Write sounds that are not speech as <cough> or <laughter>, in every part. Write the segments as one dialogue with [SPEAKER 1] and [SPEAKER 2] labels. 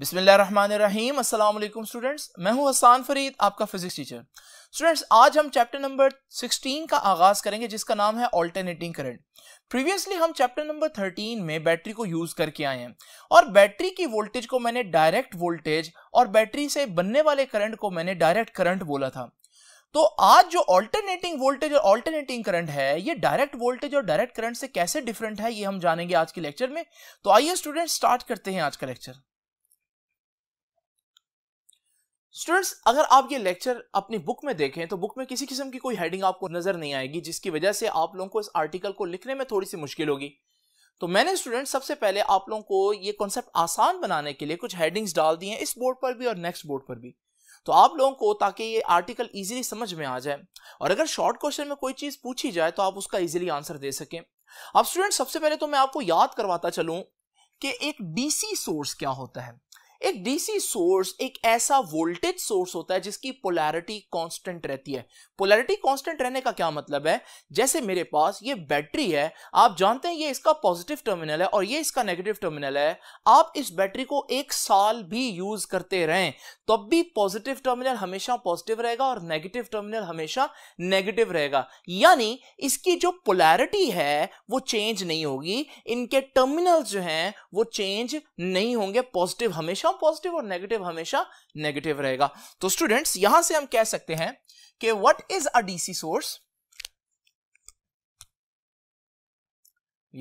[SPEAKER 1] बिस्मिल्लाहिर्रहमानिर्रहीम अस्सलाम वालेकुम स्टूडेंट्स मैं हूं हसान फरीद आपका फिजिक्स टीचर स्टूडेंट्स आज हम चैप्टर नंबर 16 का आगाज करेंगे जिसका नाम है ऑल्टरनेटिंग करंट प्रीवियसली हम चैप्टर नंबर 13 में बैटरी को यूज करके आए हैं और बैटरी की वोल्टेज को मैंने डायरेक्ट वोल्टेज और बैटरी से बनने वाले करंट को मैंने डायरेक्ट करंट बोला था तो आज जो ऑल्टरनेटिंग वोल्टेज और ऑल्टरनेटिंग करंट है ये डायरेक्ट वोल्टेज और डायरेक्ट करंट से कैसे डिफरेंट है ये हम जानेंगे आज के लेक्चर में तो आइए स्टूडेंट स्टार्ट करते हैं आज का लेक्चर स्टूडेंट्स अगर आप ये लेक्चर अपनी बुक में देखें तो बुक में किसी किस्म की कोई हेडिंग आपको नजर नहीं आएगी जिसकी वजह से आप लोगों को इस आर्टिकल को लिखने में थोड़ी सी मुश्किल होगी तो मैंने स्टूडेंट सबसे पहले आप लोगों को ये कॉन्सेप्ट आसान बनाने के लिए कुछ हेडिंग्स डाल दी हैं इस बोर्ड पर भी और नेक्स्ट बोर्ड पर भी तो आप लोगों को ताकि ये आर्टिकल इजीली समझ में आ जाए और अगर शॉर्ट क्वेश्चन में कोई चीज़ पूछी जाए तो आप उसका इजीली आंसर दे सकें अब स्टूडेंट सबसे पहले तो मैं आपको याद करवाता चलूँ कि एक डीसी सोर्स क्या होता है एक डीसी सोर्स एक ऐसा वोल्टेज सोर्स होता है जिसकी पोलैरिटी कांस्टेंट रहती है पोलैरिटी कांस्टेंट रहने का क्या मतलब है जैसे मेरे पास ये बैटरी है आप जानते हैं ये इसका पॉजिटिव टर्मिनल है और ये इसका नेगेटिव टर्मिनल है आप इस बैटरी को एक साल भी यूज करते रहें तब भी पॉजिटिव टर्मिनल हमेशा पॉजिटिव रहेगा और नेगेटिव टर्मिनल हमेशा नेगेटिव रहेगा यानी इसकी जो पोलैरिटी है वो चेंज नहीं होगी इनके टर्मिनल जो हैं वो चेंज नहीं होंगे पॉजिटिव हमेशा हमेशा पॉजिटिव और नेगेटिव हमेशा नेगेटिव रहेगा तो स्टूडेंट्स यहां से हम कह सकते हैं कि what is a DC source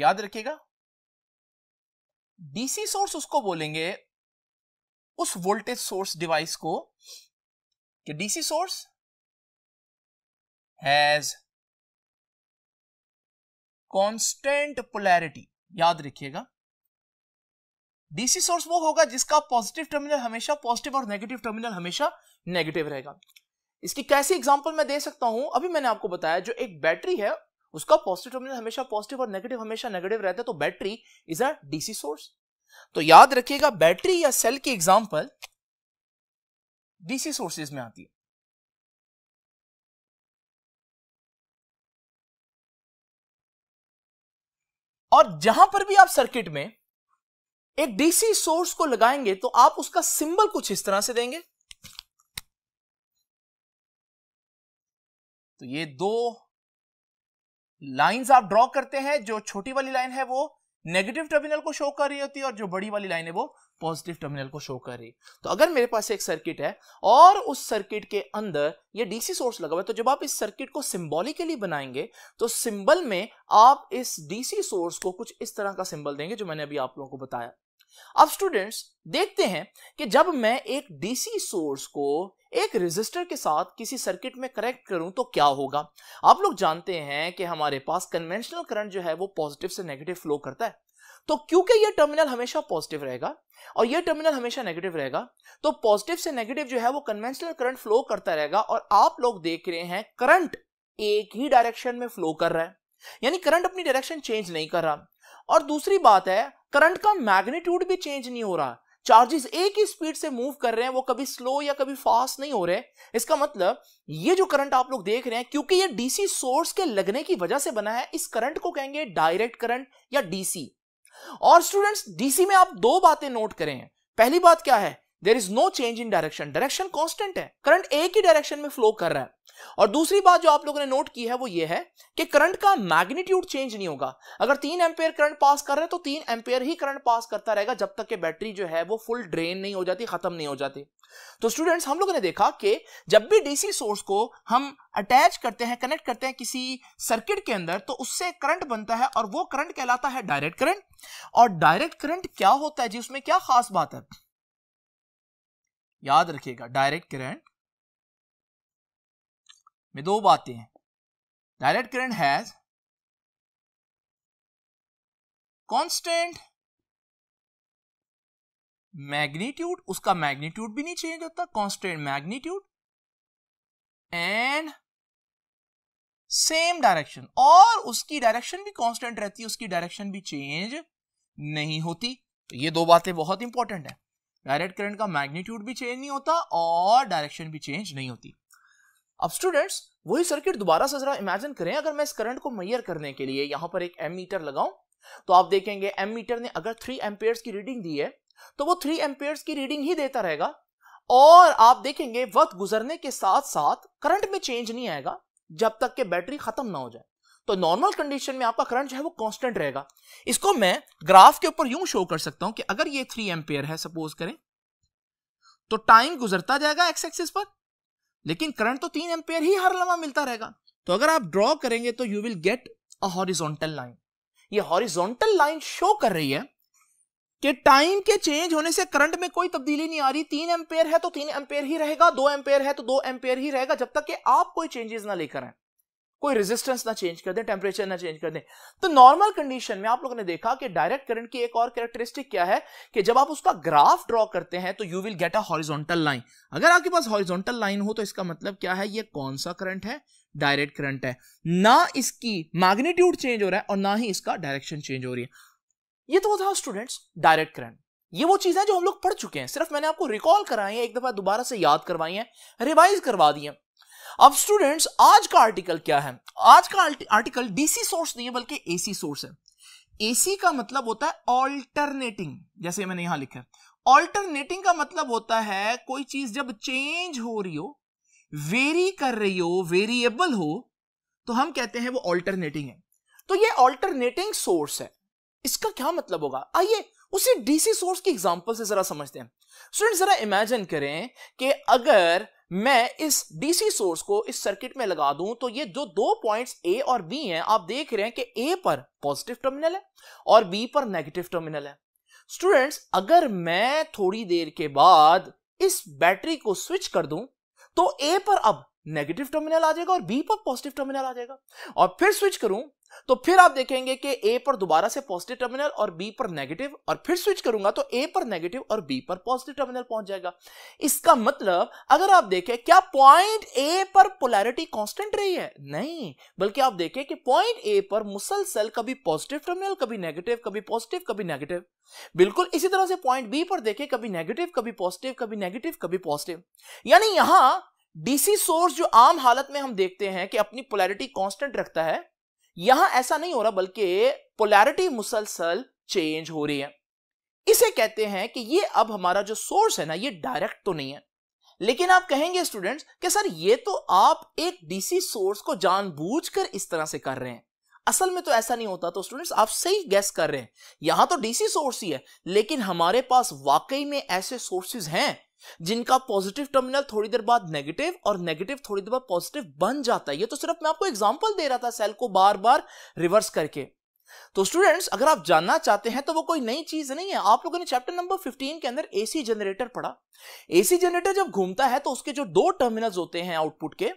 [SPEAKER 2] याद रखिएगा डीसी सोर्स उसको बोलेंगे उस वोल्टेज सोर्स डिवाइस को कि DC source has constant polarity याद रखिएगा
[SPEAKER 1] डीसी सोर्स वो होगा जिसका पॉजिटिव टर्मिनल हमेशा पॉजिटिव और नेगेटिव टर्मिनल हमेशा नेगेटिव रहेगा इसकी कैसी एग्जांपल मैं दे सकता हूं अभी मैंने आपको बताया जो एक बैटरी है उसका पॉजिटिव टर्मिनल हमेशा पॉजिटिव और नेगेटिव हमेशा नेगेटिव रहता है तो battery is a DC source तो याद
[SPEAKER 2] रखिएगा बैटरी या सेल की एग्जाम्पल डीसी सोर्सेज में आती है और जहां पर भी आप सर्किट में एक डीसी सोर्स को लगाएंगे तो आप उसका सिंबल कुछ इस तरह से देंगे तो ये दो लाइंस
[SPEAKER 1] आप ड्रॉ करते हैं जो छोटी वाली लाइन है वो नेगेटिव टर्मिनल को शो कर रही होती है और जो बड़ी वाली लाइन है वो पॉजिटिव टर्मिनल को शो कर रही है तो अगर मेरे पास एक सर्किट है और उस सर्किट के अंदर ये डीसी सोर्स लगा हुआ है तो जब आप इस सर्किट को सिंबॉलिकली बनाएंगे तो सिंबल में आप इस डीसी सोर्स को कुछ इस तरह का सिंबल देंगे जो मैंने अभी आप लोगों को बताया अब स्टूडेंट्स देखते हैं कि जब मैं एक डीसी सोर्स को एक रेजिस्टर के साथ किसी सर्किट में कनेक्ट करूं तो क्या होगा आप लोग जानते हैं कि हमारे पास कन्वेंशनल करंट जो है वो पॉजिटिव से नेगेटिव फ्लो करता है तो क्योंकि ये टर्मिनल हमेशा पॉजिटिव रहेगा और ये टर्मिनल हमेशा नेगेटिव रहेगा तो पॉजिटिव से नेगेटिव जो है वो कन्वेंशनल करंट फ्लो करता रहेगा और आप लोग देख रहे हैं करंट एक ही डायरेक्शन में फ्लो कर रहा है यानी करंट अपनी डायरेक्शन चेंज नहीं कर रहा और दूसरी बात है करंट का मैग्नीट्यूड भी चेंज नहीं हो रहा चार्जेस एक ही स्पीड से मूव कर रहे हैं वो कभी स्लो या कभी फास्ट नहीं हो रहे इसका मतलब ये जो करंट आप लोग देख रहे हैं क्योंकि ये डीसी सोर्स के लगने की वजह से बना है इस करंट को कहेंगे डायरेक्ट करंट या डीसी और स्टूडेंट्स डीसी में आप दो बातें नोट करें पहली बात क्या है there is no change in direction direction constant है करंट एक ही डायरेक्शन में फ्लो कर रहा है और दूसरी बात जो आप लोगों ने नोट की है वो ये है कि करंट का मैग्नीट्यूड चेंज नहीं होगा अगर तीन एम्पेयर करंट पास कर रहे हैं तो तीन एम्पेयर ही करंट पास करता रहेगा जब तक कि बैटरी जो है वो फुल ड्रेन नहीं हो जाती खत्म नहीं हो जाती तो स्टूडेंट्स हम लोगों ने देखा कि जब भी डीसी सोर्स को हम अटैच करते हैं कनेक्ट करते हैं किसी सर्किट के अंदर तो उससे करंट बनता है और वो करंट कहलाता है डायरेक्ट करंट और डायरेक्ट करंट क्या होता है जी उसमें
[SPEAKER 2] क्या खास बात है याद रखिएगा डायरेक्ट करंट में दो बातें हैं direct current has constant magnitude उसका मैग्नीट्यूड भी नहीं चेंज होता constant magnitude
[SPEAKER 1] and same direction और उसकी डायरेक्शन भी कांस्टेंट रहती है उसकी डायरेक्शन भी चेंज नहीं होती तो ये दो बातें बहुत इंपॉर्टेंट है डायरेक्ट करंट का मैग्नीट्यूड भी चेंज नहीं होता और डायरेक्शन भी चेंज नहीं होती अब स्टूडेंट्स वही सर्किट दोबारा से जरा इमेजिन करें अगर मैं इस करंट को मैयर करने के लिए यहां पर एक एम मीटर लगाऊं तो आप देखेंगे एम मीटर ने अगर थ्री एम्पेयर्स की रीडिंग दी है तो वो थ्री एम्पेयर्स की रीडिंग ही देता रहेगा और आप देखेंगे वक्त गुजरने के साथ साथ करंट में चेंज नहीं आएगा जब तक कि बैटरी खत्म ना हो जाए तो नॉर्मल कंडीशन में आपका करंट जो है वो कांस्टेंट रहेगा इसको मैं ग्राफ के ऊपर यूं शो कर सकता हूं कि अगर ये थ्री एम्पेयर है सपोज करें तो टाइम गुजरता जाएगा एक्स एक्सिस पर लेकिन करंट तो तीन एम्पेयर ही हर लम्हा मिलता रहेगा तो अगर आप ड्रॉ करेंगे तो you will get a horizontal line ये हॉरिजोंटल लाइन शो कर रही है कि टाइम के चेंज होने से करंट में कोई तब्दीली नहीं आ रही तीन एम्पेयर है तो तीन एम्पेयर ही रहेगा दो एम्पेयर है तो दो एम्पेयर ही रहेगा जब तक कि आप कोई चेंजेस ना लेकर आए कोई रेजिस्टेंस ना चेंज कर दें टेम्परेचर ना चेंज कर दें तो नॉर्मल कंडीशन में आप लोगों ने देखा कि डायरेक्ट करंट की एक और कैरेक्टरिस्टिक क्या है कि जब आप उसका ग्राफ ड्रॉ करते हैं तो you will get a horizontal line अगर आपके पास हॉरिजॉन्टल लाइन हो तो इसका मतलब क्या है ये कौन सा करंट है डायरेक्ट करंट है ना इसकी मैग्नीट्यूड चेंज हो रहा है और ना ही इसका डायरेक्शन चेंज हो रही है ये तो था स्टूडेंट्स डायरेक्ट करंट ये वो चीजें जो हम लोग पढ़ चुके हैं सिर्फ मैंने आपको रिकॉल कराई है एक दफा दोबारा से याद करवाई है रिवाइज करवा दी है अब स्टूडेंट्स आज का आर्टिकल क्या है आज का आर्टिकल डीसी सोर्स नहीं है बल्कि एसी सोर्स है एसी का मतलब होता है ऑल्टरनेटिंग जैसे मैंने यहां लिखा ऑल्टरनेटिंग का मतलब होता है कोई चीज जब चेंज हो रही हो वेरी कर रही हो वेरिएबल हो तो हम कहते हैं वो ऑल्टरनेटिंग है तो ये ऑल्टरनेटिंग सोर्स है इसका क्या मतलब होगा आइए उसी डीसी सोर्स की एग्जांपल से जरा समझते हैं स्टूडेंट जरा इमेजिन करें कि अगर मैं इस डीसी सोर्स को इस सर्किट में लगा दूं तो ये जो दो पॉइंट्स ए और बी हैं आप देख रहे हैं कि ए पर पॉजिटिव टर्मिनल है और बी पर नेगेटिव टर्मिनल है स्टूडेंट्स अगर मैं थोड़ी देर के बाद इस बैटरी को स्विच कर दूं तो ए पर अब नेगेटिव टर्मिनल आ जाएगा और बी पर पॉजिटिव टर्मिनल आ जाएगा और फिर स्विच करूं तो फिर आप देखेंगे कि ए पर दोबारा से पॉजिटिव टर्मिनल और बी पर नेगेटिव और फिर स्विच करूंगा तो ए पर नेगेटिव और बी पर पॉजिटिव टर्मिनल पहुंच जाएगा इसका मतलब अगर आप देखें क्या पॉइंट ए पर पोलैरिटी कांस्टेंट रही है नहीं बल्कि आप देखें कि पॉइंट ए पर मुसलसल कभी पॉजिटिव टर्मिनल कभी नेगेटिव कभी पॉजिटिव कभी नेगेटिव बिल्कुल इसी तरह से पॉइंट बी पर देखे कभी नेगेटिव कभी पॉजिटिव कभी नेगेटिव कभी पॉजिटिव यानी यहां डीसी सोर्स जो आम हालत में हम देखते हैं कि अपनी पोलैरिटी कॉन्स्टेंट रखता है यहां ऐसा नहीं हो रहा बल्कि पोलैरिटी मुसलसल चेंज हो रही है इसे कहते हैं कि ये अब हमारा जो सोर्स है ना ये डायरेक्ट तो नहीं है लेकिन आप कहेंगे स्टूडेंट्स कि सर ये तो आप एक डीसी सोर्स को जानबूझकर इस तरह से कर रहे हैं असल में तो ऐसा नहीं होता तो स्टूडेंट्स आप सही गैस कर रहे हैं यहां तो डीसी सोर्स ही है लेकिन हमारे पास वाकई में ऐसे सोर्सेज हैं जिनका पॉजिटिव टर्मिनल थोड़ी देर बाद नेगेटिव और नेगेटिव थोड़ी देर बाद पॉजिटिव बन जाता है ये तो सिर्फ मैं आपको एग्जांपल दे रहा था सेल को बार बार रिवर्स करके तो स्टूडेंट्स अगर आप जानना चाहते हैं तो वो कोई नई चीज नहीं है आप लोगों ने चैप्टर नंबर 15 के अंदर एसी जनरेटर पढ़ा एसी जनरेटर जब घूमता है तो उसके जो दो टर्मिनल होते हैं आउटपुट के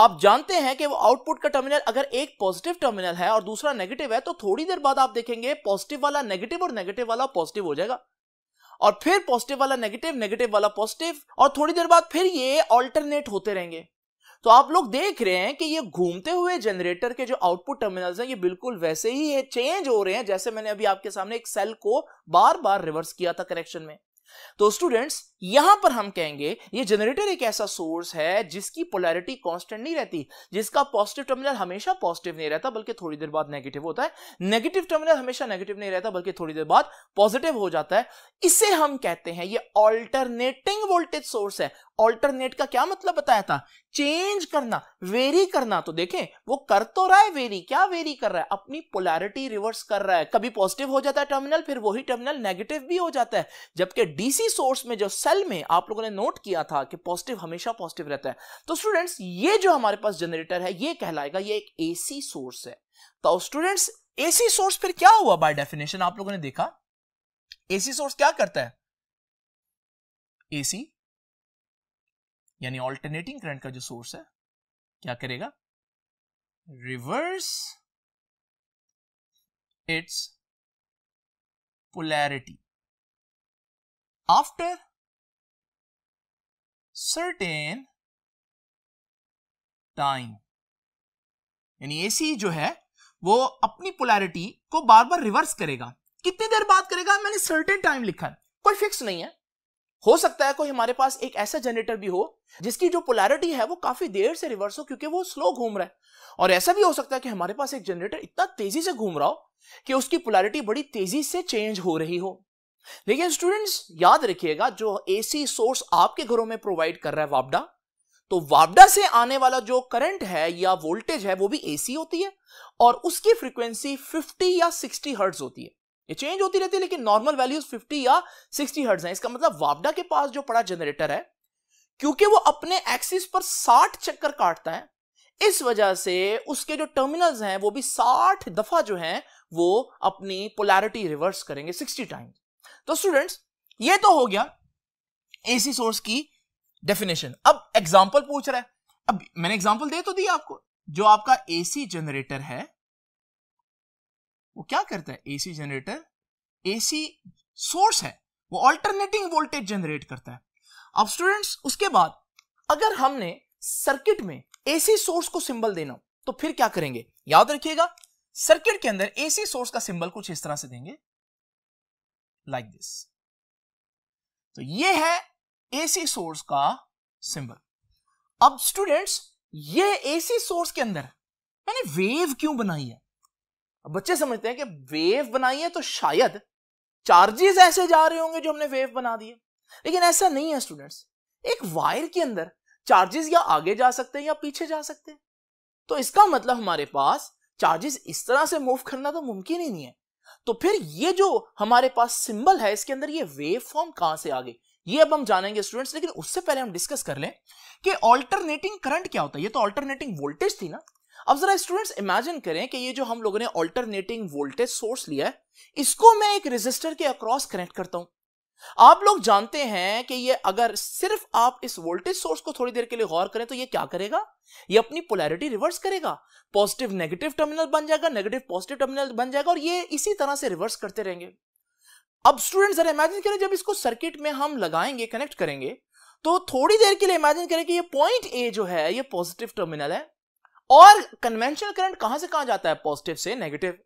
[SPEAKER 1] आप जानते हैं कि वो आउटपुट का टर्मिनल अगर एक पॉजिटिव टर्मिनल है और दूसरा नेगेटिव है तो थोड़ी देर बाद आप देखेंगे पॉजिटिव वाला नेगेटिव और नेगेटिव वाला पॉजिटिव हो जाएगा और फिर पॉजिटिव वाला नेगेटिव नेगेटिव वाला पॉजिटिव और थोड़ी देर बाद फिर ये ऑल्टरनेट होते रहेंगे तो आप लोग देख रहे हैं कि ये घूमते हुए जनरेटर के जो आउटपुट टर्मिनल्स हैं ये बिल्कुल वैसे ही है चेंज हो रहे हैं जैसे मैंने अभी आपके सामने एक सेल को बार बार रिवर्स किया था करेक्शन में तो स्टूडेंट्स यहां पर हम कहेंगे ये जनरेटर एक ऐसा सोर्स है जिसकी पोलैरिटी कांस्टेंट नहीं रहती जिसका पॉजिटिव टर्मिनल हमेशा पॉजिटिव नहीं रहता बल्कि थोड़ी देर बाद नेगेटिव होता है नेगेटिव टर्मिनल हमेशा नेगेटिव नहीं रहता बल्कि थोड़ी देर बाद पॉजिटिव हो जाता है इसे हम कहते हैं ये ऑल्टरनेटिंग वोल्टेज सोर्स है ऑल्टरनेट का क्या मतलब बताया था चेंज करना वेरी करना तो देखें वो कर तो रहा है वेरी क्या वेरी कर रहा है अपनी पोलैरिटी रिवर्स कर रहा है कभी पॉजिटिव हो जाता है टर्मिनल फिर वही टर्मिनल नेगेटिव भी हो जाता है जबकि डीसी सोर्स में जो सेल में आप लोगों ने नोट किया था कि पॉजिटिव हमेशा पॉजिटिव रहता है तो स्टूडेंट्स ये जो हमारे पास जनरेटर है ये कहलाएगा ये एक एसी सोर्स है तो स्टूडेंट्स एसी सोर्स फिर क्या हुआ बाय डेफिनेशन आप लोगों ने देखा एसी सोर्स क्या करता है
[SPEAKER 2] एसी यानी ऑल्टरनेटिंग करंट का जो सोर्स है क्या करेगा reverse its polarity after certain time यानी एसी जो है वो
[SPEAKER 1] अपनी पोलैरिटी को बार बार रिवर्स करेगा कितनी देर बाद करेगा मैंने सर्टेन टाइम लिखा है कोई फिक्स नहीं है हो सकता है कोई हमारे पास एक ऐसा जनरेटर भी हो जिसकी जो पोलैरिटी है वो काफी देर से रिवर्स हो क्योंकि वो स्लो घूम रहा है और ऐसा भी हो सकता है कि हमारे पास एक जनरेटर इतना तेजी से घूम रहा हो कि उसकी पोलैरिटी बड़ी तेजी से चेंज हो रही हो लेकिन स्टूडेंट्स याद रखिएगा जो एसी सोर्स आपके घरों में प्रोवाइड कर रहा है वापडा तो वापडा से आने वाला जो करंट है या वोल्टेज है वो भी एसी होती है और उसकी फ्रीक्वेंसी 50 या 60 हर्ट्ज होती है ये चेंज होती रहती है लेकिन नॉर्मल वैल्यूज 50 या 60 हर्ट्ज हैं इसका मतलब वापडा के पास जो पड़ा जनरेटर है क्योंकि वो अपने एक्सिस पर 60 चक्कर काटता है इस वजह से उसके जो टर्मिनल्स हैं वो भी 60 दफा जो हैं वो अपनी पोलैरिटी रिवर्स करेंगे 60 टाइम तो स्टूडेंट्स ये तो हो गया एसी सोर्स की डेफिनेशन अब एग्जाम्पल पूछ रहा है अब मैंने एग्जाम्पल दे तो दिया आपको जो आपका एसी जनरेटर है वो क्या करता है एसी जनरेटर एसी सोर्स है वो ऑल्टरनेटिंग वोल्टेज जनरेट करता है अब स्टूडेंट्स उसके बाद अगर हमने सर्किट में एसी सोर्स को सिंबल देना तो फिर क्या करेंगे याद रखिएगा सर्किट के अंदर एसी सोर्स का सिंबल कुछ इस तरह से देंगे लाइक like दिस तो ये है एसी सोर्स का सिंबल अब स्टूडेंट्स ये एसी सोर्स के अंदर मैंने वेव क्यों बनाई है बच्चे समझते हैं कि वेव बनाई है तो शायद चार्जेस ऐसे जा रहे होंगे जो हमने वेव बना दिए लेकिन ऐसा नहीं है स्टूडेंट्स एक वायर के अंदर चार्जेस या आगे जा सकते हैं या पीछे जा सकते हैं तो इसका मतलब हमारे पास चार्जेस इस तरह से मूव करना तो मुमकिन ही नहीं है तो फिर ये जो हमारे पास सिंबल है इसके अंदर ये वेव फॉर्म कहां से आ गई ये अब हम जानेंगे स्टूडेंट्स लेकिन उससे पहले हम डिस्कस कर लें कि अल्टरनेटिंग करंट क्या होता है ये तो अल्टरनेटिंग वोल्टेज थी ना अब जरा स्टूडेंट्स इमेजिन करें कि ये जो हम लोगों ने ऑल्टरनेटिंग वोल्टेज सोर्स लिया है इसको मैं एक रेजिस्टर के अक्रॉस कनेक्ट करता हूं आप लोग जानते हैं कि ये अगर सिर्फ आप इस वोल्टेज सोर्स को थोड़ी देर के लिए गौर करें तो ये क्या करेगा ये अपनी पोलैरिटी रिवर्स करेगा पॉजिटिव नेगेटिव टर्मिनल बन जाएगा नेगेटिव पॉजिटिव टर्मिनल बन जाएगा और ये इसी तरह से रिवर्स करते रहेंगे अब स्टूडेंट जरा इमेजिन करें जब इसको सर्किट में हम लगाएंगे कनेक्ट करेंगे तो थोड़ी देर के लिए इमेजिन करें कि ये पॉइंट ए जो है ये पॉजिटिव टर्मिनल है और कन्वेंशनल करंट कहां से कहां जाता है पॉजिटिव से नेगेटिव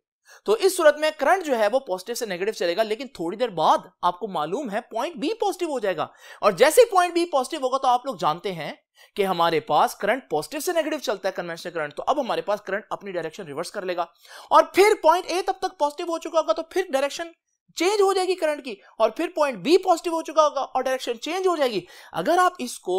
[SPEAKER 1] तो इस सूरत में करंट जो है वो पॉजिटिव से नेगेटिव चलेगा लेकिन थोड़ी देर बाद आपको मालूम है पॉइंट बी पॉजिटिव हो जाएगा और जैसे ही पॉइंट बी पॉजिटिव होगा तो आप लोग जानते हैं कि हमारे पास करंट पॉजिटिव से नेगेटिव चलता है कन्वेंशनल करंट तो अब हमारे पास करंट अपनी डायरेक्शन रिवर्स कर लेगा और फिर पॉइंट ए तब तक पॉजिटिव हो चुका होगा तो फिर डायरेक्शन चेंज हो जाएगी करंट की और फिर पॉइंट बी पॉजिटिव हो चुका होगा और डायरेक्शन चेंज हो जाएगी अगर आप इसको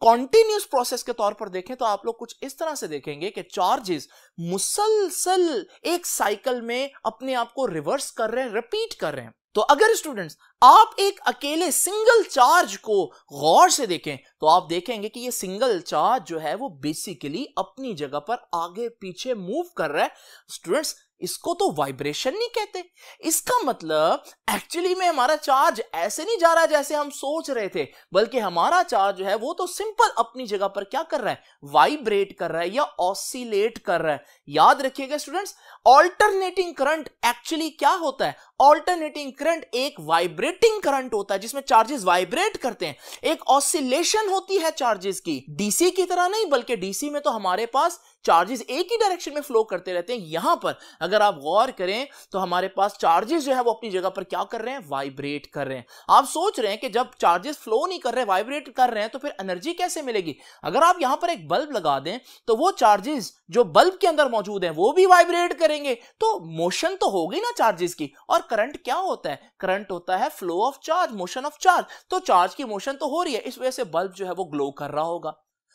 [SPEAKER 1] कॉन्टिन्यूस प्रोसेस के तौर पर देखें तो आप लोग कुछ इस तरह से देखेंगे कि चार्जेस मुसलसल एक साइकिल में अपने आप को रिवर्स कर रहे हैं रिपीट कर रहे हैं तो अगर स्टूडेंट्स आप एक अकेले सिंगल चार्ज को गौर से देखें तो आप देखेंगे कि ये सिंगल चार्ज जो है वो बेसिकली अपनी जगह पर आगे पीछे मूव कर रहा है स्टूडेंट्स इसको तो वाइब्रेशन नहीं कहते इसका मतलब एक्चुअली में हमारा चार्ज ऐसे नहीं जा रहा जैसे हम सोच रहे थे बल्कि हमारा चार्ज जो है वो तो सिंपल अपनी जगह पर क्या कर रहा है वाइब्रेट कर रहा है या ऑसिलेट कर रहा है याद रखिएगा स्टूडेंट्स ऑल्टरनेटिंग करंट एक्चुअली क्या होता है ऑल्टरनेटिंग करंट एक वाइब्रेटिंग करंट होता है जिसमें चार्जेस वाइब्रेट करते हैं एक ऑसिलेशन होती है चार्जेस की डीसी की तरह नहीं बल्कि डीसी में तो हमारे पास चार्जेस एक ही डायरेक्शन में फ्लो करते रहते हैं यहां पर अगर आप गौर करें तो हमारे पास चार्जेस जो है वो अपनी जगह पर क्या कर रहे हैं वाइब्रेट कर रहे हैं आप सोच रहे हैं कि जब चार्जेस फ्लो नहीं कर रहे वाइब्रेट कर रहे हैं तो फिर एनर्जी कैसे मिलेगी अगर आप यहां पर एक बल्ब लगा दें तो वो चार्जेस जो बल्ब के अंदर मौजूद है वो भी वाइब्रेट करेंगे तो मोशन तो होगी ना चार्जेस की और करंट क्या होता है करंट होता है flow of charge motion of charge तो चार्ज की मोशन तो हो रही है इस वजह से बल्ब जो है वो ग्लो कर रहा होगा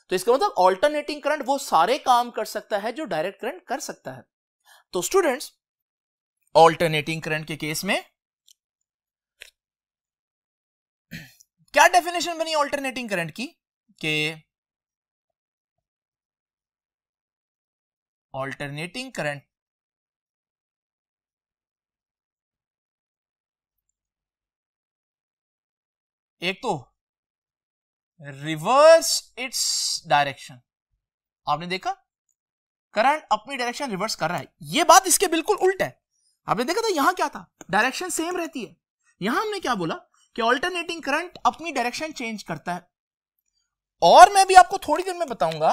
[SPEAKER 1] तो इसका मतलब ऑल्टरनेटिंग करंट वो सारे काम कर सकता है जो डायरेक्ट करंट कर सकता है तो स्टूडेंट्स
[SPEAKER 2] ऑल्टरनेटिंग करंट के केस में क्या डेफिनेशन बनी ऑल्टरनेटिंग करंट की के ऑल्टरनेटिंग करंट एक तो रिवर्स इट्स डायरेक्शन
[SPEAKER 1] आपने देखा करंट अपनी डायरेक्शन रिवर्स कर रहा है ये बात इसके बिल्कुल उल्ट है आपने देखा था यहां क्या था डायरेक्शन सेम रहती है यहां हमने क्या बोला कि ऑल्टरनेटिंग करंट अपनी डायरेक्शन चेंज करता है और मैं भी आपको थोड़ी देर में बताऊंगा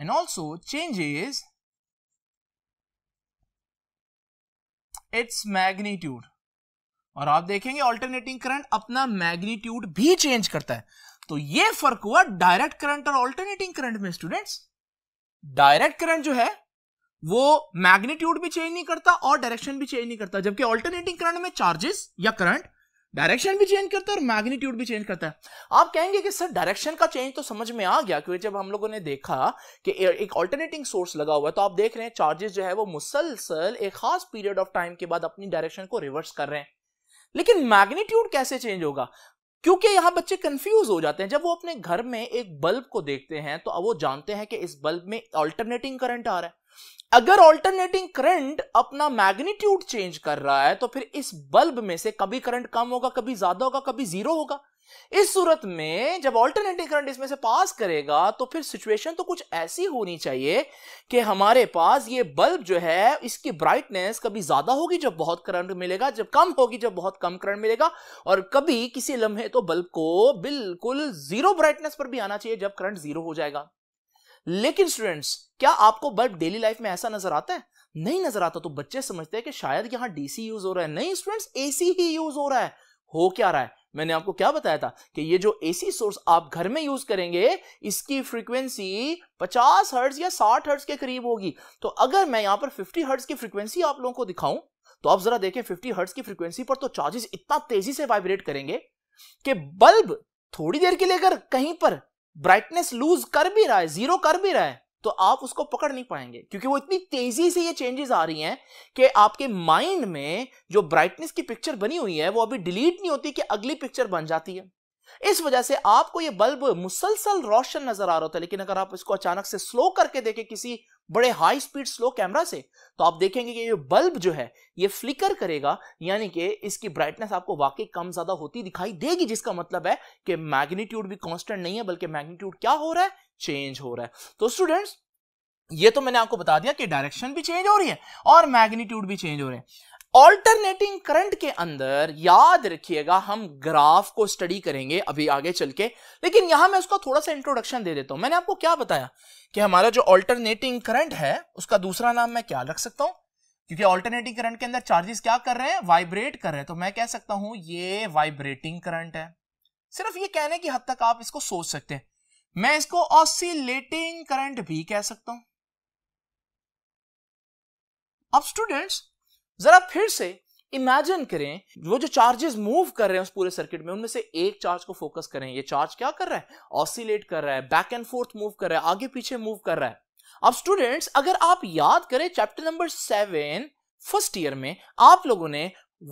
[SPEAKER 2] and also changes its
[SPEAKER 1] magnitude और आप देखेंगे ऑल्टरनेटिंग करंट अपना मैग्नीट्यूड भी चेंज करता है तो ये फर्क हुआ डायरेक्ट करंट और ऑल्टरनेटिंग करंट में स्टूडेंट्स डायरेक्ट करंट जो है वो मैग्नीट्यूड भी चेंज नहीं करता और डायरेक्शन भी चेंज नहीं करता जबकि ऑल्टरनेटिंग करंट में चार्जेस या करंट डायरेक्शन भी चेंज करता है और मैग्नीट्यूड भी चेंज करता है आप कहेंगे कि सर डायरेक्शन का चेंज तो समझ में आ गया क्योंकि जब हम लोगों ने देखा कि एक ऑल्टरनेटिंग सोर्स लगा हुआ है तो आप देख रहे हैं चार्जेस जो है वो मुसलसल एक खास पीरियड ऑफ टाइम के बाद अपनी डायरेक्शन को रिवर्स कर रहे हैं लेकिन मैग्नीट्यूड कैसे चेंज होगा क्योंकि यहाँ बच्चे कंफ्यूज हो जाते हैं जब वो अपने घर में एक बल्ब को देखते हैं तो अब वो जानते हैं कि इस बल्ब में ऑल्टरनेटिंग करंट आ रहा है अगर ऑल्टरनेटिंग करंट अपना मैग्नीट्यूड चेंज कर रहा है तो फिर इस बल्ब में से कभी करंट कम होगा कभी ज्यादा होगा कभी जीरो होगा इस सूरत में जब ऑल्टरनेटिंग करंट इसमें से पास करेगा तो फिर सिचुएशन तो कुछ ऐसी होनी चाहिए कि हमारे पास ये बल्ब जो है इसकी ब्राइटनेस कभी ज्यादा होगी जब बहुत करंट मिलेगा जब कम होगी जब बहुत कम करंट मिलेगा और कभी किसी लम्हे तो बल्ब को बिल्कुल जीरो ब्राइटनेस पर भी आना चाहिए जब करंट जीरो हो जाएगा लेकिन स्टूडेंट्स क्या आपको बल्ब डेली लाइफ में ऐसा नजर आता है नहीं नजर आता तो बच्चे समझते हैं कि शायद यहां डीसी यूज हो रहा है नहीं स्टूडेंट्स एसी ही यूज हो रहा है हो क्या रहा है मैंने आपको क्या बताया था कि ये जो एसी सोर्स आप घर में यूज करेंगे इसकी फ्रीक्वेंसी 50 हर्ट्ज या 60 हर्ट्ज के करीब होगी तो अगर मैं यहां पर 50 हर्ट्ज की फ्रीक्वेंसी आप लोगों को दिखाऊं तो आप जरा देखें 50 हर्ट्ज की फ्रीक्वेंसी पर तो चार्जेस इतना तेजी से वाइब्रेट करेंगे कि बल्ब थोड़ी देर के लिए अगर कहीं पर ब्राइटनेस लूज कर भी रहा है जीरो कर भी रहा है तो आप उसको पकड़ नहीं पाएंगे क्योंकि वो इतनी तेजी से ये चेंजेस आ रही हैं कि आपके माइंड में जो ब्राइटनेस की पिक्चर बनी हुई है वो अभी डिलीट नहीं होती कि अगली पिक्चर बन जाती है इस वजह से आपको ये बल्ब मुसलसल रोशन नजर आ रहा होता है लेकिन अगर आप इसको अचानक से स्लो करके देखें किसी बड़े हाई स्पीड स्लो कैमरा से तो आप देखेंगे कि ये बल्ब जो है ये फ्लिकर करेगा यानी कि इसकी ब्राइटनेस आपको वाकई कम ज्यादा होती दिखाई देगी जिसका मतलब है कि मैग्नीट्यूड भी कॉन्स्टेंट नहीं है बल्कि मैग्नीट्यूड क्या हो रहा है चेंज हो रहा है तो स्टूडेंट्स ये तो मैंने आपको बता दिया कि डायरेक्शन भी चेंज हो रही है और मैग्नीट्यूड भी चेंज हो रहे हैं ऑल्टरनेटिंग करंट के अंदर याद रखिएगा हम ग्राफ को स्टडी करेंगे अभी आगे चल के लेकिन यहां मैं उसका थोड़ा सा इंट्रोडक्शन दे देता हूं मैंने आपको क्या बताया कि हमारा जो ऑल्टरनेटिंग करंट है उसका दूसरा नाम मैं क्या रख सकता हूं क्योंकि ऑल्टरनेटिंग करंट के अंदर चार्जेस क्या कर रहे हैं वाइब्रेट कर रहे हैं तो मैं कह सकता हूं ये वाइब्रेटिंग करंट है सिर्फ ये कहने की हद तक आप इसको सोच सकते हैं मैं इसको ऑसिलेटिंग करंट भी कह सकता हूं अब स्टूडेंट्स જરા ફિરસે ઈમેજિન કરે વો જો ચાર્जेस મૂવ કર રહે હે ઉસ પૂરે સર્કિટ મે ઉનમે સે એક ચાર્જ કો ફોકસ કરે યે ચાર્જ ક્યા કર રહા હે ઓસિલેટ કર રહા હે બેક એન્ડ ફોરથ મૂવ કર રહા હે આગે پیچھے મૂવ કર રહા હે અબ સ્ટુડન્ટ્સ અગર આપ યાદ કરે ચેપ્ટર નંબર 7 ફર્સ્ટ યર મે આપ લોકો ને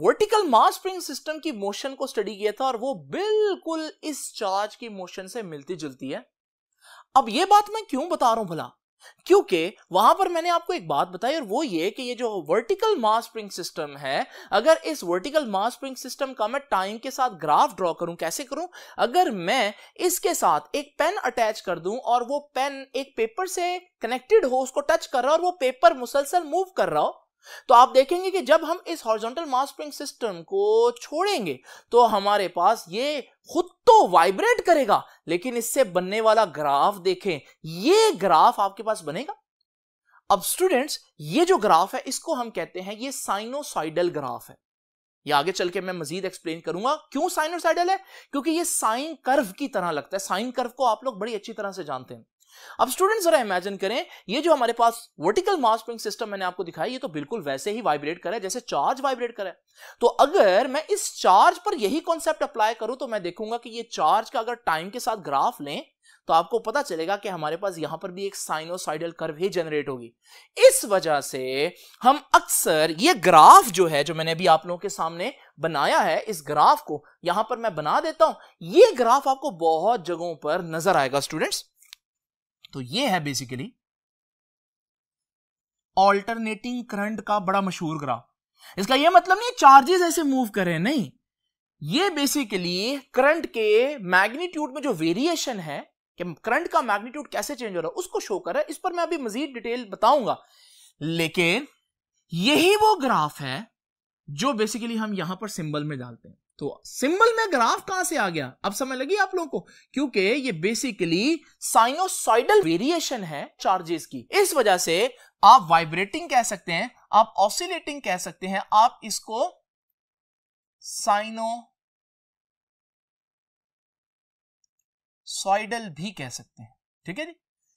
[SPEAKER 1] વર્ટિકલ માસ સ્પ્રિંગ સિસ્ટમ કી મોશન કો સ્ટડી કિયા થા ઓર વો બિલકુલ ઇસ ચાર્જ કી મોશન સે મિલતી જુલતી હે અબ યે વાત મેં ક્યું બતા રહા હું ભલા क्योंकि वहां पर मैंने आपको एक बात बताई और वो ये कि ये जो वर्टिकल मास स्प्रिंग सिस्टम है अगर इस वर्टिकल मास स्प्रिंग सिस्टम का मैं टाइम के साथ ग्राफ ड्रॉ करूं कैसे करूं अगर मैं इसके साथ एक पेन अटैच कर दूं और वो पेन एक पेपर से कनेक्टेड हो उसको टच कर रहा हो और वो पेपर मुसलसल मूव कर रहा हो तो आप देखेंगे कि जब हम इस हॉर्जोंटल मास स्प्रिंग सिस्टम को छोड़ेंगे तो हमारे पास ये खुद तो वाइब्रेट करेगा लेकिन इससे बनने वाला ग्राफ देखें ये ग्राफ आपके पास बनेगा अब स्टूडेंट्स ये जो ग्राफ है इसको हम कहते हैं ये साइनोसाइडल ग्राफ है ये आगे चल के मैं मजीद एक्सप्लेन करूंगा क्यों साइनोसाइडल है क्योंकि ये साइन कर्व की तरह लगता है साइन कर्व को आप लोग बड़ी अच्छी तरह से जानते हैं अब स्टूडेंट जरा इमेजिन करें ये जो हमारे पास वर्टिकल मास स्प्रिंग सिस्टम मैंने आपको दिखाया ये तो बिल्कुल वैसे ही वाइब्रेट करे जैसे चार्ज वाइब्रेट करे तो अगर मैं इस चार्ज पर यही कॉन्सेप्ट अप्लाई करूं तो मैं देखूंगा कि ये चार्ज का अगर टाइम के साथ ग्राफ लें तो आपको पता चलेगा कि हमारे पास यहां पर भी एक साइनोसाइडल कर्व ही जनरेट होगी इस वजह से हम अक्सर ये ग्राफ जो है जो मैंने अभी आप लोगों के सामने बनाया है इस ग्राफ को यहां पर मैं बना देता हूं ये ग्राफ आपको बहुत जगहों पर नजर आएगा स्टूडेंट्स तो ये है बेसिकली ऑल्टरनेटिंग करंट का बड़ा मशहूर ग्राफ इसका ये मतलब नहीं चार्जेस ऐसे मूव करें नहीं ये बेसिकली करंट के मैग्नीट्यूड में जो वेरिएशन है कि करंट का मैग्नीट्यूड कैसे चेंज हो रहा है उसको शो कर रहा है इस पर मैं अभी मजीद डिटेल बताऊंगा लेकिन यही वो ग्राफ है जो बेसिकली हम यहां पर सिंबल में डालते हैं तो सिंबल में ग्राफ कहां से आ गया अब समझ लगी आप लोगों को क्योंकि ये बेसिकली साइनोसॉइडल वेरिएशन है चार्जेस की इस वजह से आप वाइब्रेटिंग कह सकते हैं आप ऑसिलेटिंग कह सकते हैं आप इसको
[SPEAKER 2] साइनो भी कह सकते हैं ठीक है जी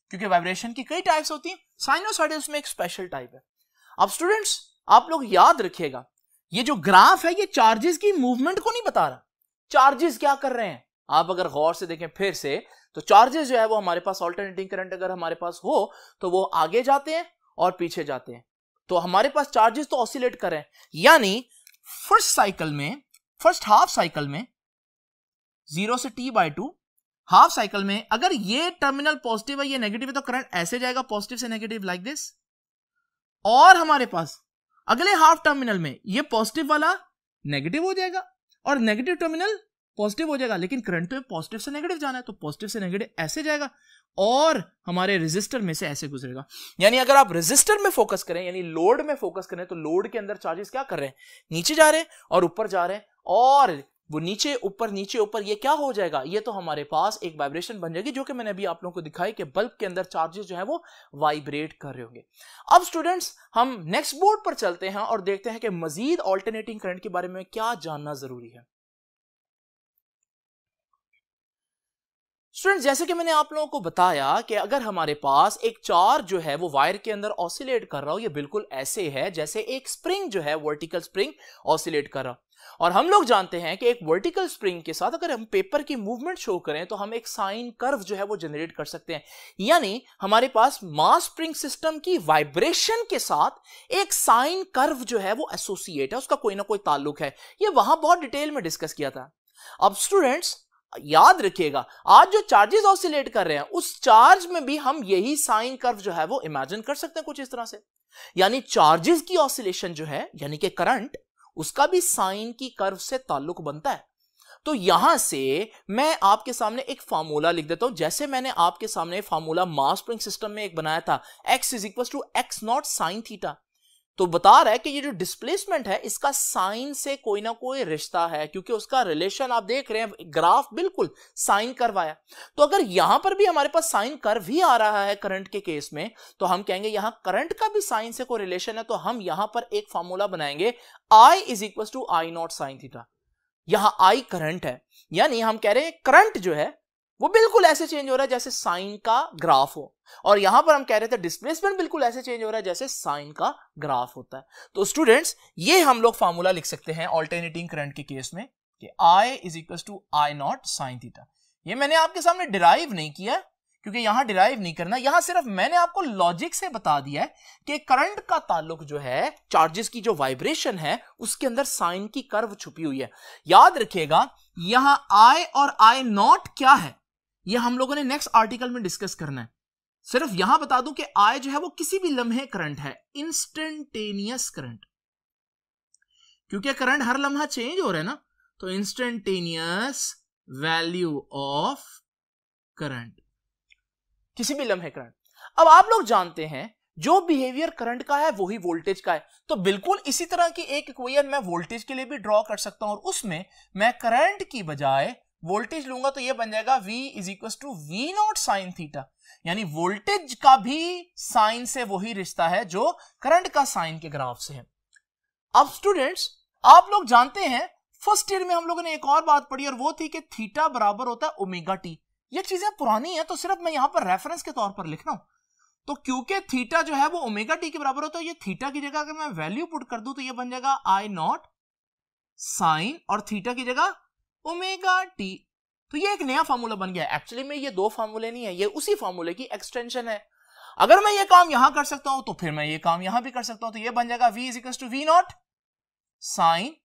[SPEAKER 2] क्योंकि वाइब्रेशन की कई टाइप्स होती हैं
[SPEAKER 1] साइनोसाइडल में एक स्पेशल टाइप है अब स्टूडेंट्स आप लोग याद रखिएगा ये जो ग्राफ है ये चार्जेस की मूवमेंट को नहीं बता रहा चार्जेस क्या कर रहे हैं आप अगर गौर से देखें फिर से तो चार्जेस जो है वो हमारे पास ऑल्टरनेटिंग करंट अगर हमारे पास हो तो वो आगे जाते हैं और पीछे जाते हैं तो हमारे पास चार्जेस तो ऑसिलेट करें यानी फर्स्ट साइकिल में फर्स्ट हाफ साइकिल में जीरो से T by two half cycle में अगर ये टर्मिनल पॉजिटिव है ये नेगेटिव है तो करंट ऐसे जाएगा पॉजिटिव से नेगेटिव लाइक दिस और हमारे पास अगले हाफ टर्मिनल में ये पॉजिटिव वाला नेगेटिव हो जाएगा और नेगेटिव टर्मिनल पॉजिटिव हो जाएगा लेकिन करंट में पॉजिटिव से नेगेटिव जाना है तो पॉजिटिव से नेगेटिव ऐसे जाएगा और हमारे रेजिस्टर में से ऐसे गुजरेगा यानी अगर आप रेजिस्टर में फोकस करें यानी लोड में फोकस करें तो लोड के अंदर चार्जेस क्या कर रहे हैं नीचे जा रहे हैं और ऊपर जा रहे हैं और वो नीचे ऊपर नीचे ऊपर ये क्या हो जाएगा ये तो हमारे पास एक वाइब्रेशन बन जाएगी जो कि मैंने अभी आप लोगों को दिखाई कि बल्ब के अंदर चार्जेस जो है वो वाइब्रेट कर रहे होंगे अब स्टूडेंट्स हम नेक्स्ट बोर्ड पर चलते हैं और देखते हैं कि मजीद ऑल्टरनेटिंग करंट के बारे में क्या जानना जरूरी है स्टूडेंट्स जैसे कि मैंने आप लोगों को बताया कि अगर हमारे पास एक चार्ज जो है वो वायर के अंदर ऑसिलेट कर रहा हो ये बिल्कुल ऐसे है जैसे एक स्प्रिंग जो है वर्टिकल स्प्रिंग ऑसिलेट कर रहा और हम लोग जानते हैं कि एक वर्टिकल स्प्रिंग के साथ अगर हम पेपर की मूवमेंट शो करें तो हम एक साइन कर्व जो है वो जनरेट कर सकते हैं यानी हमारे पास मास स्प्रिंग सिस्टम की वाइब्रेशन के साथ एक साइन कर्व जो है वो एसोसिएट है उसका कोई ना कोई ताल्लुक है ये वहां बहुत डिटेल में डिस्कस किया था अब स्टूडेंट्स याद रखिएगा आज जो चार्जेस ऑसिलेट कर रहे हैं उस चार्ज में भी हम यही साइन कर्व जो है वो इमेजिन कर सकते हैं कुछ इस तरह से यानी चार्जेस की ऑसिलेशन जो है यानी कि करंट उसका भी साइन की कर्व से ताल्लुक बनता है तो यहां से मैं आपके सामने एक फार्मूला लिख देता हूं जैसे मैंने आपके सामने फार्मूला मास स्प्रिंग सिस्टम में एक बनाया था X is equal to X naught sine theta तो बता रहा है कि ये जो डिस्प्लेसमेंट है इसका साइन से कोई ना कोई रिश्ता है क्योंकि उसका रिलेशन आप देख रहे हैं ग्राफ बिल्कुल साइन करवाया तो अगर यहां पर भी हमारे पास साइन कर भी आ रहा है करंट के केस में तो हम कहेंगे यहां करंट का भी साइन से कोई रिलेशन है तो हम यहां पर एक फॉर्मूला बनाएंगे I is equal to I naught sine theta यहां आई करंट है यानी हम कह रहे हैं करंट जो है वो बिल्कुल ऐसे चेंज हो रहा है जैसे साइन का ग्राफ हो और यहां पर हम कह रहे थे डिस्प्लेसमेंट बिल्कुल ऐसे चेंज हो रहा है जैसे साइन का ग्राफ होता है तो स्टूडेंट्स ये हम लोग फार्मूला लिख सकते हैं ऑल्टरनेटिंग करंट के केस में कि I is equal to I naught sine theta ये मैंने आपके सामने डिराइव नहीं किया क्योंकि यहां डिराइव नहीं करना यहां सिर्फ मैंने आपको लॉजिक से बता दिया है कि करंट का ताल्लुक जो है चार्जेस की जो वाइब्रेशन है उसके अंदर साइन की कर्व छुपी हुई है याद रखिएगा यहां आई और आई नॉट क्या है ये हम लोगों ने नेक्स्ट आर्टिकल में डिस्कस करना है सिर्फ यहां बता दूं कि आय जो है वो किसी भी लम्हे करंट है इंस्टेंटेनियस करंट क्योंकि करंट हर लम्हा चेंज हो रहा है ना तो इंस्टेंटेनियस वैल्यू ऑफ करंट किसी भी लम्हे करंट अब आप लोग जानते हैं जो बिहेवियर करंट का है वही वोल्टेज का है तो बिल्कुल इसी तरह की एक इक्वेशन मैं वोल्टेज के लिए भी ड्रॉ कर सकता हूं और उसमें मैं करंट की बजाय वोल्टेज लूंगा तो ये बन जाएगा V is equal to V naught sine theta यानी वोल्टेज का भी साइन से वही रिश्ता है जो करंट का साइन के ग्राफ से है अब स्टूडेंट्स आप लोग जानते हैं फर्स्ट ईयर में हम लोगों ने एक और बात पढ़ी और वो थी कि थीटा बराबर होता है ओमेगा टी ये चीजें पुरानी है तो सिर्फ मैं यहां पर रेफरेंस के तौर पर लिख रहा हूं तो क्योंकि थीटा जो है वो ओमेगा टी के बराबर होता है ये थीटा की जगह अगर मैं वैल्यू पुट कर दू तो ये बन जाएगा आई नॉट साइन और थीटा की जगह ओमेगा टी तो ये एक नया फार्मूला बन गया एक्चुअली में ये दो फार्मूले नहीं है ये उसी फार्मूले की एक्सटेंशन है अगर मैं ये काम यहां कर सकता हूं तो फिर मैं ये काम यहां भी कर सकता हूं तो ये बन जाएगा V is equal to V naught sine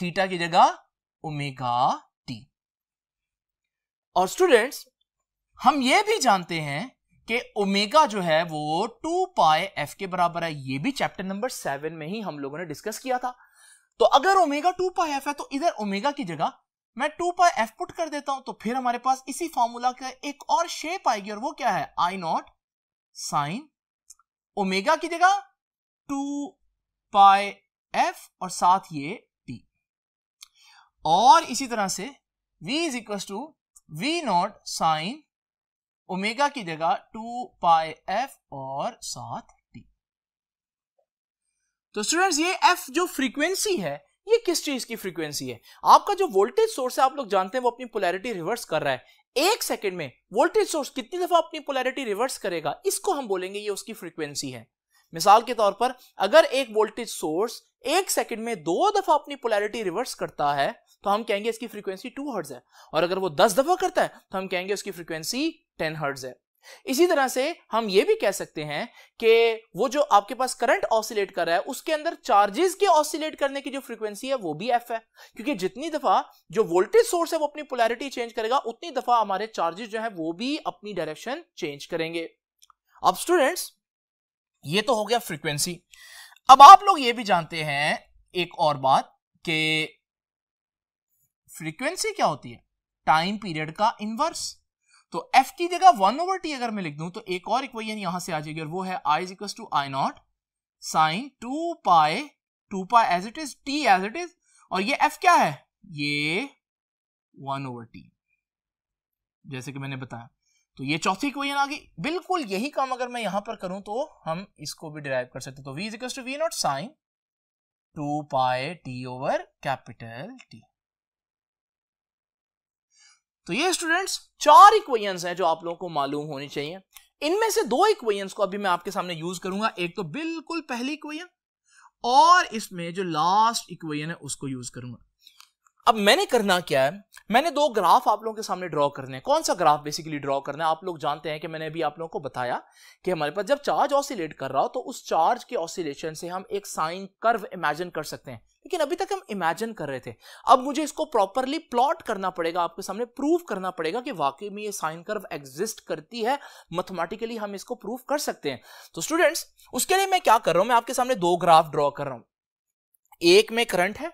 [SPEAKER 1] theta की जगह ओमेगा टी और स्टूडेंट्स हम ये भी जानते हैं कि ओमेगा जो है वो टू पाई एफ के बराबर है ये भी चैप्टर नंबर सेवन में ही हम लोगों ने डिस्कस किया था तो अगर ओमेगा टू पाई एफ है तो इधर ओमेगा की जगह मैं टू पर एफ पुट कर देता हूं तो फिर हमारे पास इसी फॉर्मूला का एक और शेप आएगी और वो क्या है आई नॉट साइन ओमेगा की जगह टू पाई एफ और साथ ये टी और इसी तरह से V is equal to V naught sine omega की जगह टू पाई एफ और साथ टी तो स्टूडेंट्स ये एफ जो फ्रीक्वेंसी है ये किस चीज की फ्रीक्वेंसी है आपका जो वोल्टेज सोर्स है आप लोग जानते हैं वो अपनी पोलैरिटी रिवर्स कर रहा है एक सेकंड में वोल्टेज सोर्स कितनी दफा अपनी पोलैरिटी रिवर्स करेगा इसको हम बोलेंगे ये उसकी फ्रीक्वेंसी है मिसाल के तौर पर अगर एक वोल्टेज सोर्स एक सेकंड में दो दफा अपनी पोलैरिटी रिवर्स करता है तो हम कहेंगे इसकी फ्रीक्वेंसी टू हर्ट्ज है और अगर वो दस दफा करता है तो हम कहेंगे उसकी फ्रीक्वेंसी टेन हर्ट्ज है इसी तरह से हम ये भी कह सकते हैं कि वो जो आपके पास करंट ऑसिलेट कर रहा है उसके अंदर चार्जेस के ऑसिलेट करने की जो फ्रीक्वेंसी है वो भी एफ है क्योंकि जितनी दफा जो वोल्टेज सोर्स है वो अपनी पोलैरिटी चेंज करेगा उतनी दफा हमारे चार्जेस जो है वो भी अपनी डायरेक्शन चेंज करेंगे अब स्टूडेंट्स ये तो हो गया फ्रीक्वेंसी अब आप लोग ये भी जानते हैं एक और बात कि फ्रीक्वेंसी क्या होती है टाइम पीरियड का इनवर्स तो एफ की जगह वन ओवर टी अगर मैं लिख दूं तो एक और इक्वेशन यहां से आ जाएगी और वो है I is equal to I naught sine two pi two pi as it is T as it is और ये एफ क्या है ये वन ओवर टी जैसे कि मैंने बताया तो ये चौथी इक्वेशन आ गई बिल्कुल यही काम अगर मैं यहां पर करूं तो हम इसको भी डिराइव कर सकते तो V is equal to V naught sine two pi T over capital T तो ये स्टूडेंट्स चार इक्वेशंस हैं जो आप लोगों को मालूम होने चाहिए इनमें से दो इक्वेशंस को अभी मैं आपके सामने यूज करूंगा एक तो बिल्कुल पहली इक्वेशन और इसमें जो लास्ट इक्वेशन है उसको यूज करूंगा अब मैंने करना क्या है मैंने दो ग्राफ आप लोगों के सामने ड्रॉ करने हैं कौन सा ग्राफ बेसिकली ड्रॉ करना है आप लोग जानते हैं कि मैंने अभी आप लोगों को बताया कि हमारे पास जब चार्ज ऑसिलेट कर रहा हो तो उस चार्ज के ऑसिलेशन से हम एक साइन कर्व इमेजिन कर सकते हैं लेकिन अभी तक हम इमेजिन कर रहे थे अब मुझे इसको प्रॉपरली प्लॉट करना पड़ेगा आपके सामने प्रूफ करना पड़ेगा कि वाकई में ये साइन कर्व एग्जिस्ट करती है मैथमेटिकली हम इसको प्रूफ कर सकते हैं तो स्टूडेंट्स उसके लिए मैं क्या कर रहा हूं मैं आपके सामने दो ग्राफ ड्रॉ कर रहा हूं एक में करंट है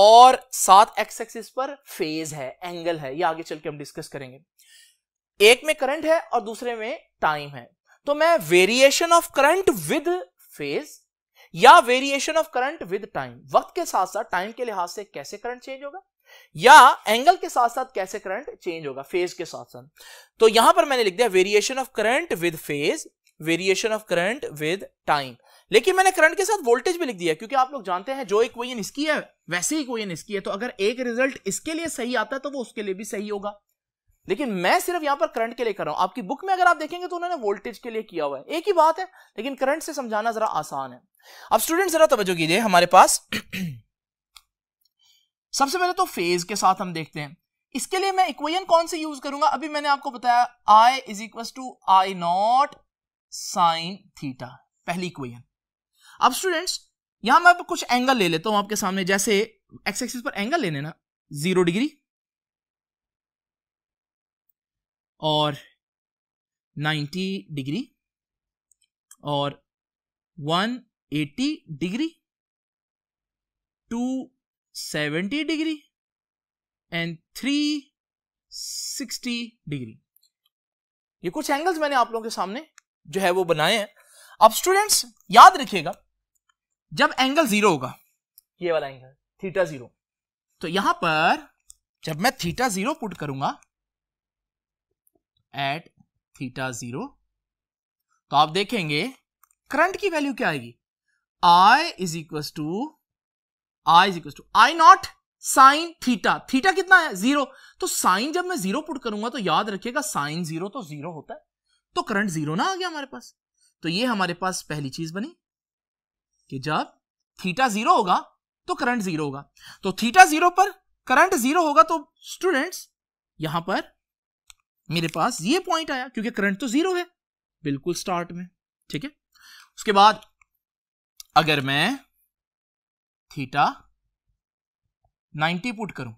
[SPEAKER 1] और सात एक्स एक्सिस पर फेज है एंगल है ये आगे चल के हम डिस्कस करेंगे एक में करंट है और दूसरे में टाइम है तो मैं variation of current with phase या variation of current with time वक्त के साथ साथ टाइम के लिहाज से कैसे करंट चेंज होगा या एंगल के साथ साथ कैसे करंट चेंज होगा फेज के साथ साथ तो यहां पर मैंने लिख दिया variation of current with phase variation of current with time लेकिन मैंने करंट के साथ वोल्टेज भी लिख दिया क्योंकि आप लोग जानते हैं जो एक इसकी है वैसे ही इसकी है तो अगर एक रिजल्ट इसके लिए सही आता है तो वो उसके लिए भी सही होगा लेकिन मैं सिर्फ यहां पर करंट के लिए कर रहा हूं आपकी बुक में अगर आप देखेंगे तो उन्होंने वोल्टेज के लिए किया हुआ है एक ही बात है लेकिन करंट से समझाना जरा आसान है अब स्टूडेंट जरा तवज्जो कीजिए हमारे पास <clears throat> सबसे पहले तो फेज के साथ हम देखते हैं इसके लिए मैं इक्वेशन कौन से यूज करूंगा अभी मैंने आपको बताया I is equal to I naught sine theta पहली इक्वेशन अब स्टूडेंट्स यहां मैं कुछ एंगल ले लेता हूं आपके सामने जैसे एक्स एक्सिस पर एंगल लेने ना जीरो डिग्री
[SPEAKER 2] और 90 डिग्री और 180 डिग्री
[SPEAKER 1] 270 डिग्री एंड 360 डिग्री ये कुछ एंगल्स मैंने आप लोगों के सामने जो है वो बनाए हैं अब स्टूडेंट्स याद रखिएगा जब एंगल जीरो होगा ये वाला एंगल थीटा जीरो तो यहां पर जब मैं थीटा जीरो पुट करूंगा एट थीटा जीरो तो आप देखेंगे करंट की वैल्यू क्या आएगी I is equal to I is equal to I naught sine theta theta कितना है जीरो तो साइन जब मैं जीरो पुट करूंगा तो याद रखिएगा साइन जीरो तो जीरो होता है तो करंट जीरो ना आ गया हमारे पास तो ये हमारे पास पहली चीज बनी कि जब थीटा जीरो होगा तो करंट जीरो होगा तो थीटा जीरो पर करंट जीरो होगा तो स्टूडेंट्स यहां पर मेरे पास ये पॉइंट आया क्योंकि करंट तो जीरो है बिल्कुल स्टार्ट में ठीक है उसके बाद अगर मैं थीटा 90 पुट करूं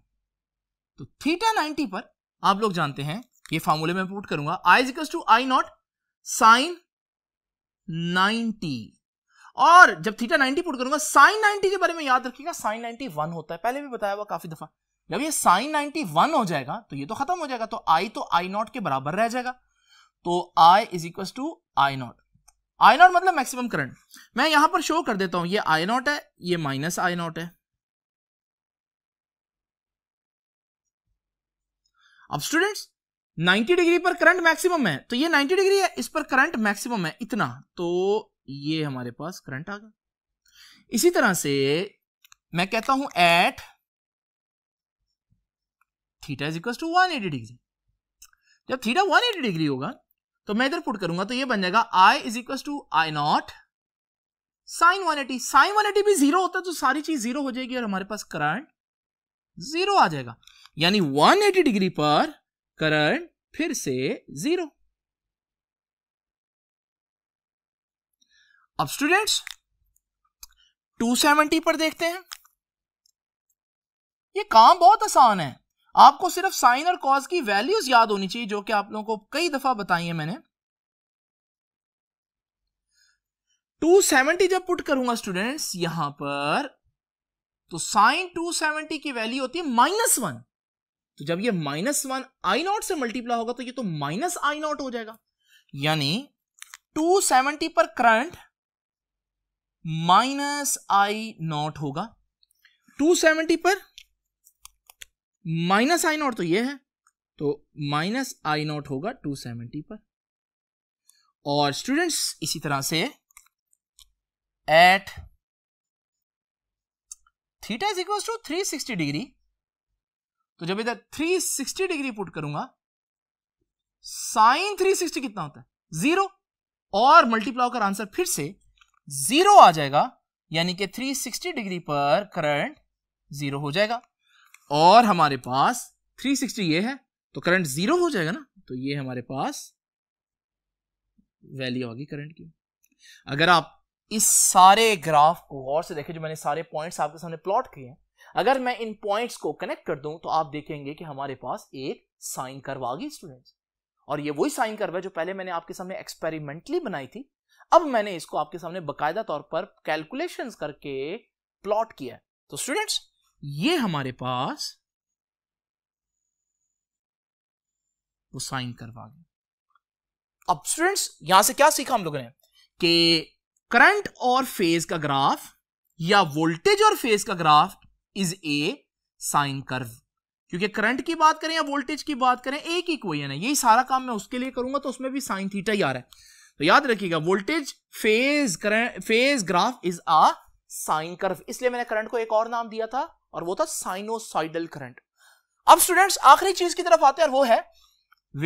[SPEAKER 1] तो थीटा 90 पर आप लोग जानते हैं ये फॉर्मूले में पुट करूंगा I is equals to I naught sine 90 और जब थीटा 90 पुट करूंगा साइन 90 के बारे में याद रखिएगा साइन 90 वन होता है पहले भी बताया हुआ काफी दफा जब ये साइन 91 हो जाएगा तो ये तो खत्म हो जाएगा तो आई तो आई नॉट के बराबर रह जाएगा तो I is equal to I naught I naught मतलब मैक्सिमम करंट मैं यहां पर शो कर देता हूं ये आई नॉट है ये माइनस आई नॉट है अब स्टूडेंट्स 90 डिग्री पर करंट मैक्सिमम है तो ये 90 डिग्री है इस पर करंट मैक्सिमम है इतना तो ये हमारे पास करंट आ गया इसी तरह से मैं कहता हूं at theta is equal to one eighty degree जब थीटा वन एटी डिग्री होगा तो मैं इधर पुट करूंगा तो ये बन जाएगा I is equal to I naught sine one eighty sine one eighty भी जीरो होता है तो सारी चीज जीरो हो जाएगी और हमारे पास करंट जीरो आ जाएगा यानी वन एटी डिग्री पर
[SPEAKER 2] करंट फिर से जीरो अब स्टूडेंट्स टू सेवेंटी पर देखते हैं
[SPEAKER 1] ये काम बहुत आसान है आपको सिर्फ साइन और कॉज की वैल्यूज याद होनी चाहिए जो कि आप लोगों को कई दफा बताई है मैंने 270 जब पुट करूंगा स्टूडेंट्स यहां पर तो साइन 270 की वैल्यू होती है माइनस वन तो जब ये माइनस वन आई नॉट से मल्टीप्लाई होगा तो ये तो माइनस आई नॉट हो जाएगा यानी 270 पर करंट माइनस आई नॉट होगा 270 पर माइनस आई नॉट तो ये है तो माइनस आई नॉट होगा टू सेवेंटी पर और स्टूडेंट्स इसी तरह से at theta is equal to three sixty degree तो जब इधर थ्री सिक्सटी डिग्री पुट करूंगा साइन थ्री सिक्सटी कितना होता है जीरो और मल्टीप्लाई कर आंसर फिर से जीरो आ जाएगा यानी कि 360 डिग्री पर करंट जीरो हो जाएगा और हमारे पास 360 ये है तो करंट जीरो हो जाएगा ना तो ये हमारे पास वैल्यू होगी करंट की अगर आप इस सारे ग्राफ को गौर से देखें जो मैंने सारे पॉइंट्स आपके सामने प्लॉट किए हैं अगर मैं इन पॉइंट्स को कनेक्ट कर दूं तो आप देखेंगे कि हमारे पास एक साइन कर्व आ गई स्टूडेंट्स और ये वही साइन कर्व है जो पहले मैंने आपके सामने एक्सपेरिमेंटली बनाई थी अब मैंने इसको आपके सामने बकायदा तौर पर कैलकुलेशंस करके प्लॉट किया है तो स्टूडेंट्स ये हमारे पास वो साइन करवा गया अब स्टूडेंट्स यहां से क्या सीखा हम लोगों ने कि करंट और फेज का ग्राफ या वोल्टेज और फेज का graph is a sine curve क्योंकि करंट की बात करें या वोल्टेज की बात करें एक ही क्वेश्चन है यही सारा काम मैं उसके लिए करूंगा तो उसमें भी साइन थीटा ही आ रहा है तो याद रखिएगा voltage phase current phase graph is a sine curve इसलिए मैंने करंट को एक और नाम दिया था और वो था साइनोसाइडल करंट अब स्टूडेंट्स आखिरी चीज की तरफ आते हैं और वो है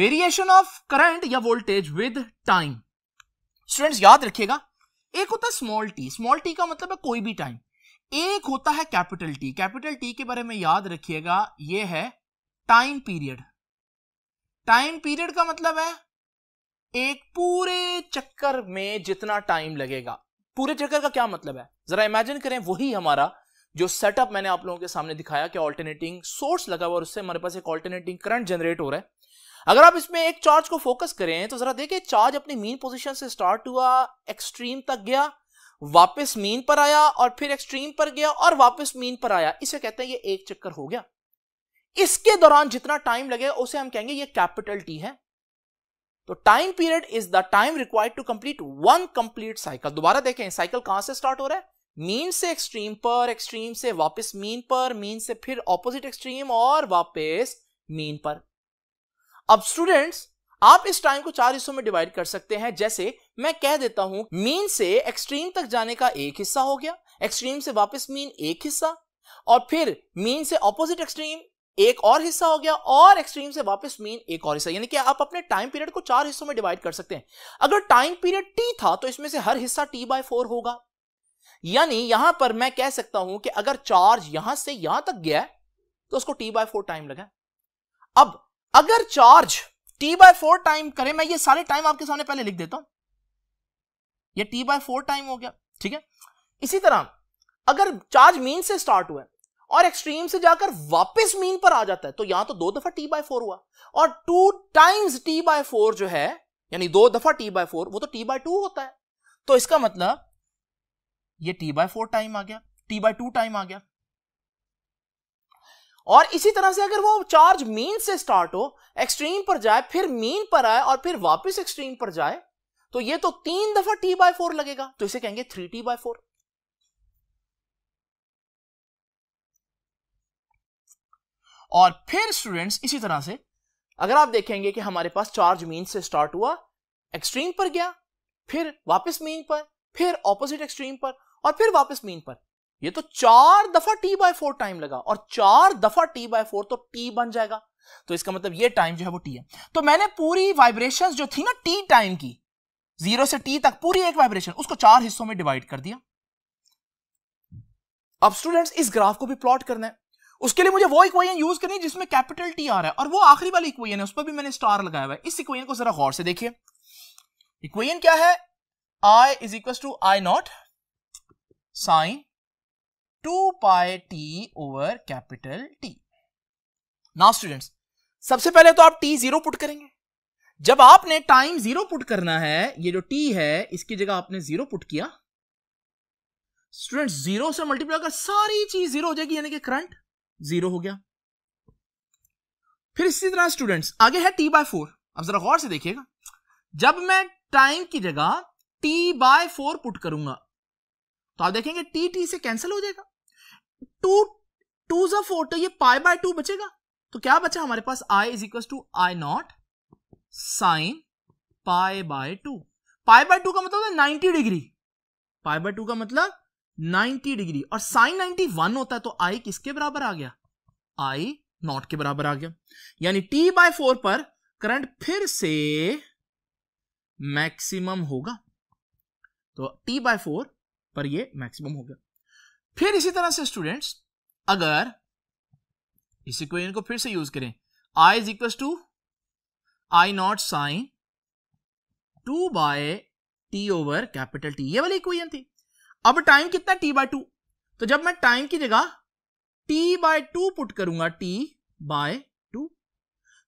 [SPEAKER 1] वेरिएशन ऑफ करंट या वोल्टेज विद टाइम स्टूडेंट्स याद रखिएगा एक होता है स्मॉल टी स्मॉल टी का मतलब है कोई भी टाइम एक होता है कैपिटल टी कैपिटल टी के बारे में याद रखिएगा यह है टाइम पीरियड टाइम पीरियड का मतलब है एक पूरे चक्कर में जितना टाइम लगेगा पूरे चक्कर का क्या मतलब है जरा इमेजिन करें वही हमारा जो सेटअप मैंने आप लोगों के सामने दिखाया कि ऑल्टरनेटिंग सोर्स लगा हुआ और उससे हमारे पास एक ऑल्टरनेटिंग करंट जनरेट हो रहा है अगर आप इसमें एक चार्ज को फोकस करें तो जरा देखिए चार्ज अपनी मीन पोजीशन से स्टार्ट हुआ एक्सट्रीम तक गया वापस मीन पर आया और फिर एक्सट्रीम पर गया और वापस मीन पर आया इसे कहते हैं ये एक चक्कर हो गया इसके दौरान जितना टाइम लगे उसे हम कहेंगे ये कैपिटल टी है तो time period is the time required to complete one complete cycle दोबारा देखें साइकिल कहां से स्टार्ट हो रहा है मीन से एक्सट्रीम पर एक्सट्रीम से वापस मीन पर मीन से फिर ऑपोजिट एक्सट्रीम और वापस मीन पर अब स्टूडेंट्स आप इस टाइम को चार हिस्सों में डिवाइड कर सकते हैं जैसे मैं कह देता हूं मीन से एक्सट्रीम तक जाने का एक हिस्सा हो गया एक्सट्रीम से वापस मीन एक हिस्सा और फिर मीन से ऑपोजिट एक्सट्रीम एक और हिस्सा हो गया और एक्सट्रीम से वापस मीन एक और हिस्सा यानी कि आप अपने टाइम पीरियड को चार हिस्सों में डिवाइड कर सकते हैं अगर टाइम पीरियड टी था तो इसमें से हर हिस्सा टी बाय फोर होगा यानी यहां पर मैं कह सकता हूं कि अगर चार्ज यहां से यहां तक गया तो उसको टी बाय फोर टाइम लगा अब अगर charge T by four time करे मैं ये सारे टाइम आपके सामने पहले लिख देता हूं ये टी बाय फोर टाइम हो गया ठीक है इसी तरह अगर चार्ज मीन से स्टार्ट हुआ और एक्सट्रीम से जाकर वापस मीन पर आ जाता है तो यहां तो दो दफा टी बाय फोर हुआ और two times T by four जो है यानी दो दफा टी बाय फोर वो तो टी बाय टू होता है तो इसका मतलब ये टी बाय फोर टाइम आ गया टी बाय टू टाइम आ गया और इसी तरह से अगर वो चार्ज मीन से स्टार्ट हो एक्सट्रीम पर जाए फिर मीन पर आए और फिर वापस एक्सट्रीम पर जाए तो ये तो तीन दफा टी बाय फोर लगेगा तो इसे कहेंगे थ्री टी बाय फोर
[SPEAKER 2] और फिर स्टूडेंट्स इसी तरह से अगर आप
[SPEAKER 1] देखेंगे कि हमारे पास चार्ज मीन से स्टार्ट हुआ एक्सट्रीम पर गया फिर वापस मीन पर फिर ऑपोजिट एक्सट्रीम पर और फिर वापस मीन पर ये तो चार दफा टी बाय फोर टाइम लगा और चार दफा टी बाय फोर तो टी बन जाएगा तो इसका मतलब ये टाइम जो है वो टी है तो मैंने पूरी वाइब्रेशन जो थी ना टी टाइम की जीरो से टी तक पूरी एक वाइब्रेशन उसको चार हिस्सों में डिवाइड कर दिया अब स्टूडेंट्स इस ग्राफ को भी प्लॉट करना है उसके लिए मुझे वो इक्वेशन यूज करनी है जिसमें कैपिटल टी आ रहा है और वो आखिरी वाली इक्वेशन है उस पर भी मैंने स्टार लगाया हुआ है इस इक्वेशन को जरा गौर से देखिए इक्वेशन क्या है I is equal to I naught sine 2 pi t over capital T. Now students, सबसे पहले तो आप t जीरो पुट करेंगे जब आपने टाइम जीरो पुट करना है ये जो t है इसकी जगह आपने जीरो पुट किया स्टूडेंट जीरो से मल्टीप्लाई कर सारी चीज जीरो हो जाएगी यानी कि करंट जीरो हो गया फिर इसी तरह स्टूडेंट्स आगे है t बाय फोर अब जरा गौर से देखिएगा जब मैं टाइम की जगह t बाय फोर पुट करूंगा तो आप देखेंगे टी टी से कैंसिल हो जाएगा टू टू जो फोर तो ये पाई बाय टू बचेगा तो क्या बचा हमारे पास I is equal to I naught sine pi by two pi by two का मतलब ninety degree pi by two का मतलब नाइनटी डिग्री और साइन नाइनटी वन होता है तो आई किसके बराबर आ गया आई नॉट के बराबर आ गया यानी टी बाय फोर पर करंट फिर से मैक्सिमम होगा तो टी बाय फोर पर ये मैक्सिमम हो गया फिर इसी तरह से स्टूडेंट्स अगर इस इक्वेशन को फिर से यूज करें I is equal to I naught sine two by T over capital T ये वाली इक्वेशन थी अब टाइम कितना टी बाय टू तो जब मैं टाइम की जगह टी बाय टू पुट करूंगा टी बाय टू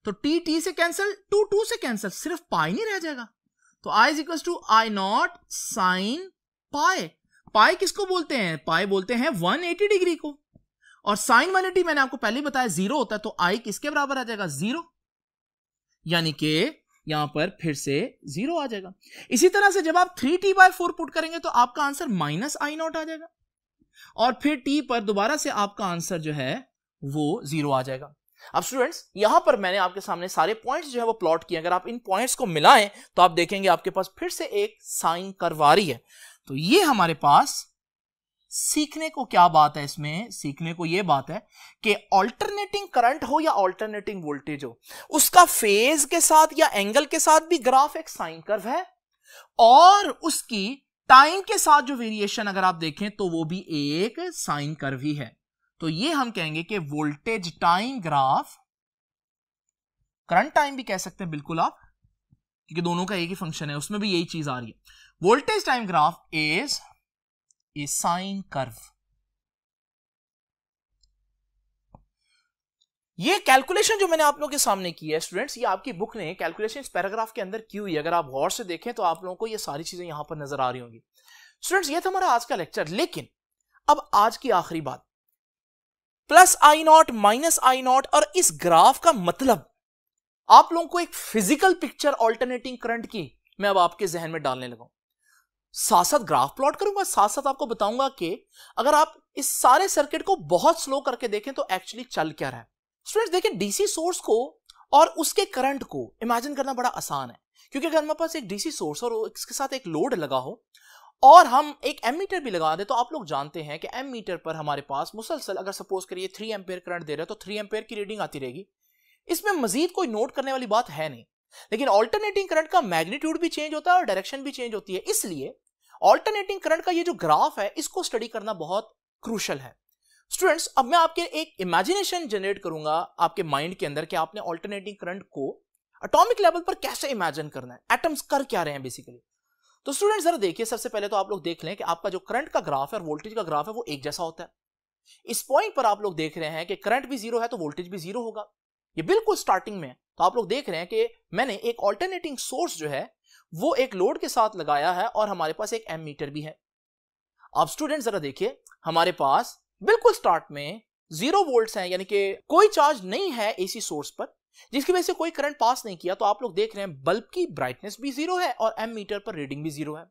[SPEAKER 1] तो टी टी से कैंसिल टू टू से कैंसिल सिर्फ पाई नहीं रह जाएगा तो I is equal to I naught sine pi pi किसको बोलते हैं पाई बोलते हैं 180 डिग्री को और साइन 180 मैंने आपको पहले बताया जीरो होता है तो आई किसके बराबर आ जाएगा जीरो यानी कि यहां पर फिर से जीरो आ जाएगा इसी तरह से जब आप three T by four put करेंगे तो आपका आंसर माइनस आई नॉट आ जाएगा और फिर टी पर दोबारा से आपका आंसर जो है वो जीरो आ जाएगा अब स्टूडेंट्स यहां पर मैंने आपके सामने सारे पॉइंट्स जो है वो प्लॉट किए अगर आप इन पॉइंट्स को मिलाएं तो आप देखेंगे आपके पास फिर से एक साइन करवा रही है तो ये हमारे पास सीखने को क्या बात है इसमें सीखने को यह बात है कि ऑल्टरनेटिंग करंट हो या ऑल्टरनेटिंग वोल्टेज हो उसका फेज के साथ या एंगल के साथ भी ग्राफ एक साइन कर्व है और उसकी टाइम के साथ जो वेरिएशन अगर आप देखें तो वो भी एक साइन कर्व ही है तो ये हम कहेंगे कि voltage time graph current time भी कह सकते हैं बिल्कुल आप क्योंकि दोनों का एक ही फंक्शन है उसमें भी यही चीज आ रही है voltage time graph is a sine curve ये कैलकुलेशन जो मैंने आप लोगों के सामने की है स्टूडेंट्स ये आपकी बुक ने कैलकुलेशन इस पैराग्राफ के अंदर की हुई अगर आप गौर से देखें तो आप लोगों को ये सारी चीजें यहां पर नजर आ रही होंगी स्टूडेंट्स ये था हमारा आज का लेक्चर लेकिन अब आज की आखिरी बात plus I naught minus I naught और इस ग्राफ का मतलब आप लोगों को एक फिजिकल पिक्चर ऑल्टरनेटिंग करंट की मैं अब आपके जहन में डालने लगाऊ साथ साथ ग्राफ प्लॉट करूंगा साथ साथ आपको बताऊंगा कि अगर आप इस सारे सर्किट को बहुत स्लो करके देखें तो एक्चुअली चल क्या रहा है स्टूडेंट्स देखें डीसी सोर्स को और उसके करंट को इमेजिन करना बड़ा आसान है क्योंकि अगर हमारे पास एक डीसी सोर्स और इसके साथ एक लोड लगा हो और हम एक एम मीटर भी लगा दें तो आप लोग जानते हैं कि एम मीटर पर हमारे पास मुसलसल अगर सपोज करिए थ्री एम्पेयर करंट दे रहे हो तो थ्री एम्पेयर की रीडिंग आती रहेगी इसमें मजीद कोई नोट करने वाली बात है नहीं लेकिन ऑल्टरनेटिंग करंट का मैग्नीट्यूड भी चेंज होता है और डायरेक्शन भी चेंज होती है इसलिए ऑल्टरनेटिंग करंट का ये जो ग्राफ है इसको स्टडी करना बहुत क्रूशल है स्टूडेंट्स अब मैं आपके एक इमेजिनेशन जनरेट करूंगा आपके माइंड के अंदर कि आपने ऑल्टरनेटिंग करंट को अटोमिक लेवल पर कैसे इमेजिन करना है एटम्स कर क्या रहे हैं बेसिकली तो स्टूडेंट्स जरा देखिए सबसे पहले तो आप लोग देख लें कि आपका जो करंट का ग्राफ है और वोल्टेज का ग्राफ है वो एक जैसा होता है इस पॉइंट पर आप लोग देख रहे हैं कि करंट भी जीरो है तो वोल्टेज भी जीरो होगा ये बिल्कुल स्टार्टिंग में है तो आप लोग देख रहे हैं कि मैंने एक ऑल्टरनेटिंग सोर्स जो है वो एक लोड के साथ लगाया है और हमारे पास एक एम मीटर भी है अब स्टूडेंट जरा देखिए हमारे पास बिल्कुल स्टार्ट में जीरो वोल्ट्स हैं यानी कि कोई चार्ज नहीं है एसी सोर्स पर जिसकी वजह से कोई करंट पास नहीं किया तो आप लोग देख रहे हैं बल्ब की ब्राइटनेस भी जीरो है और एम मीटर पर रीडिंग भी जीरो है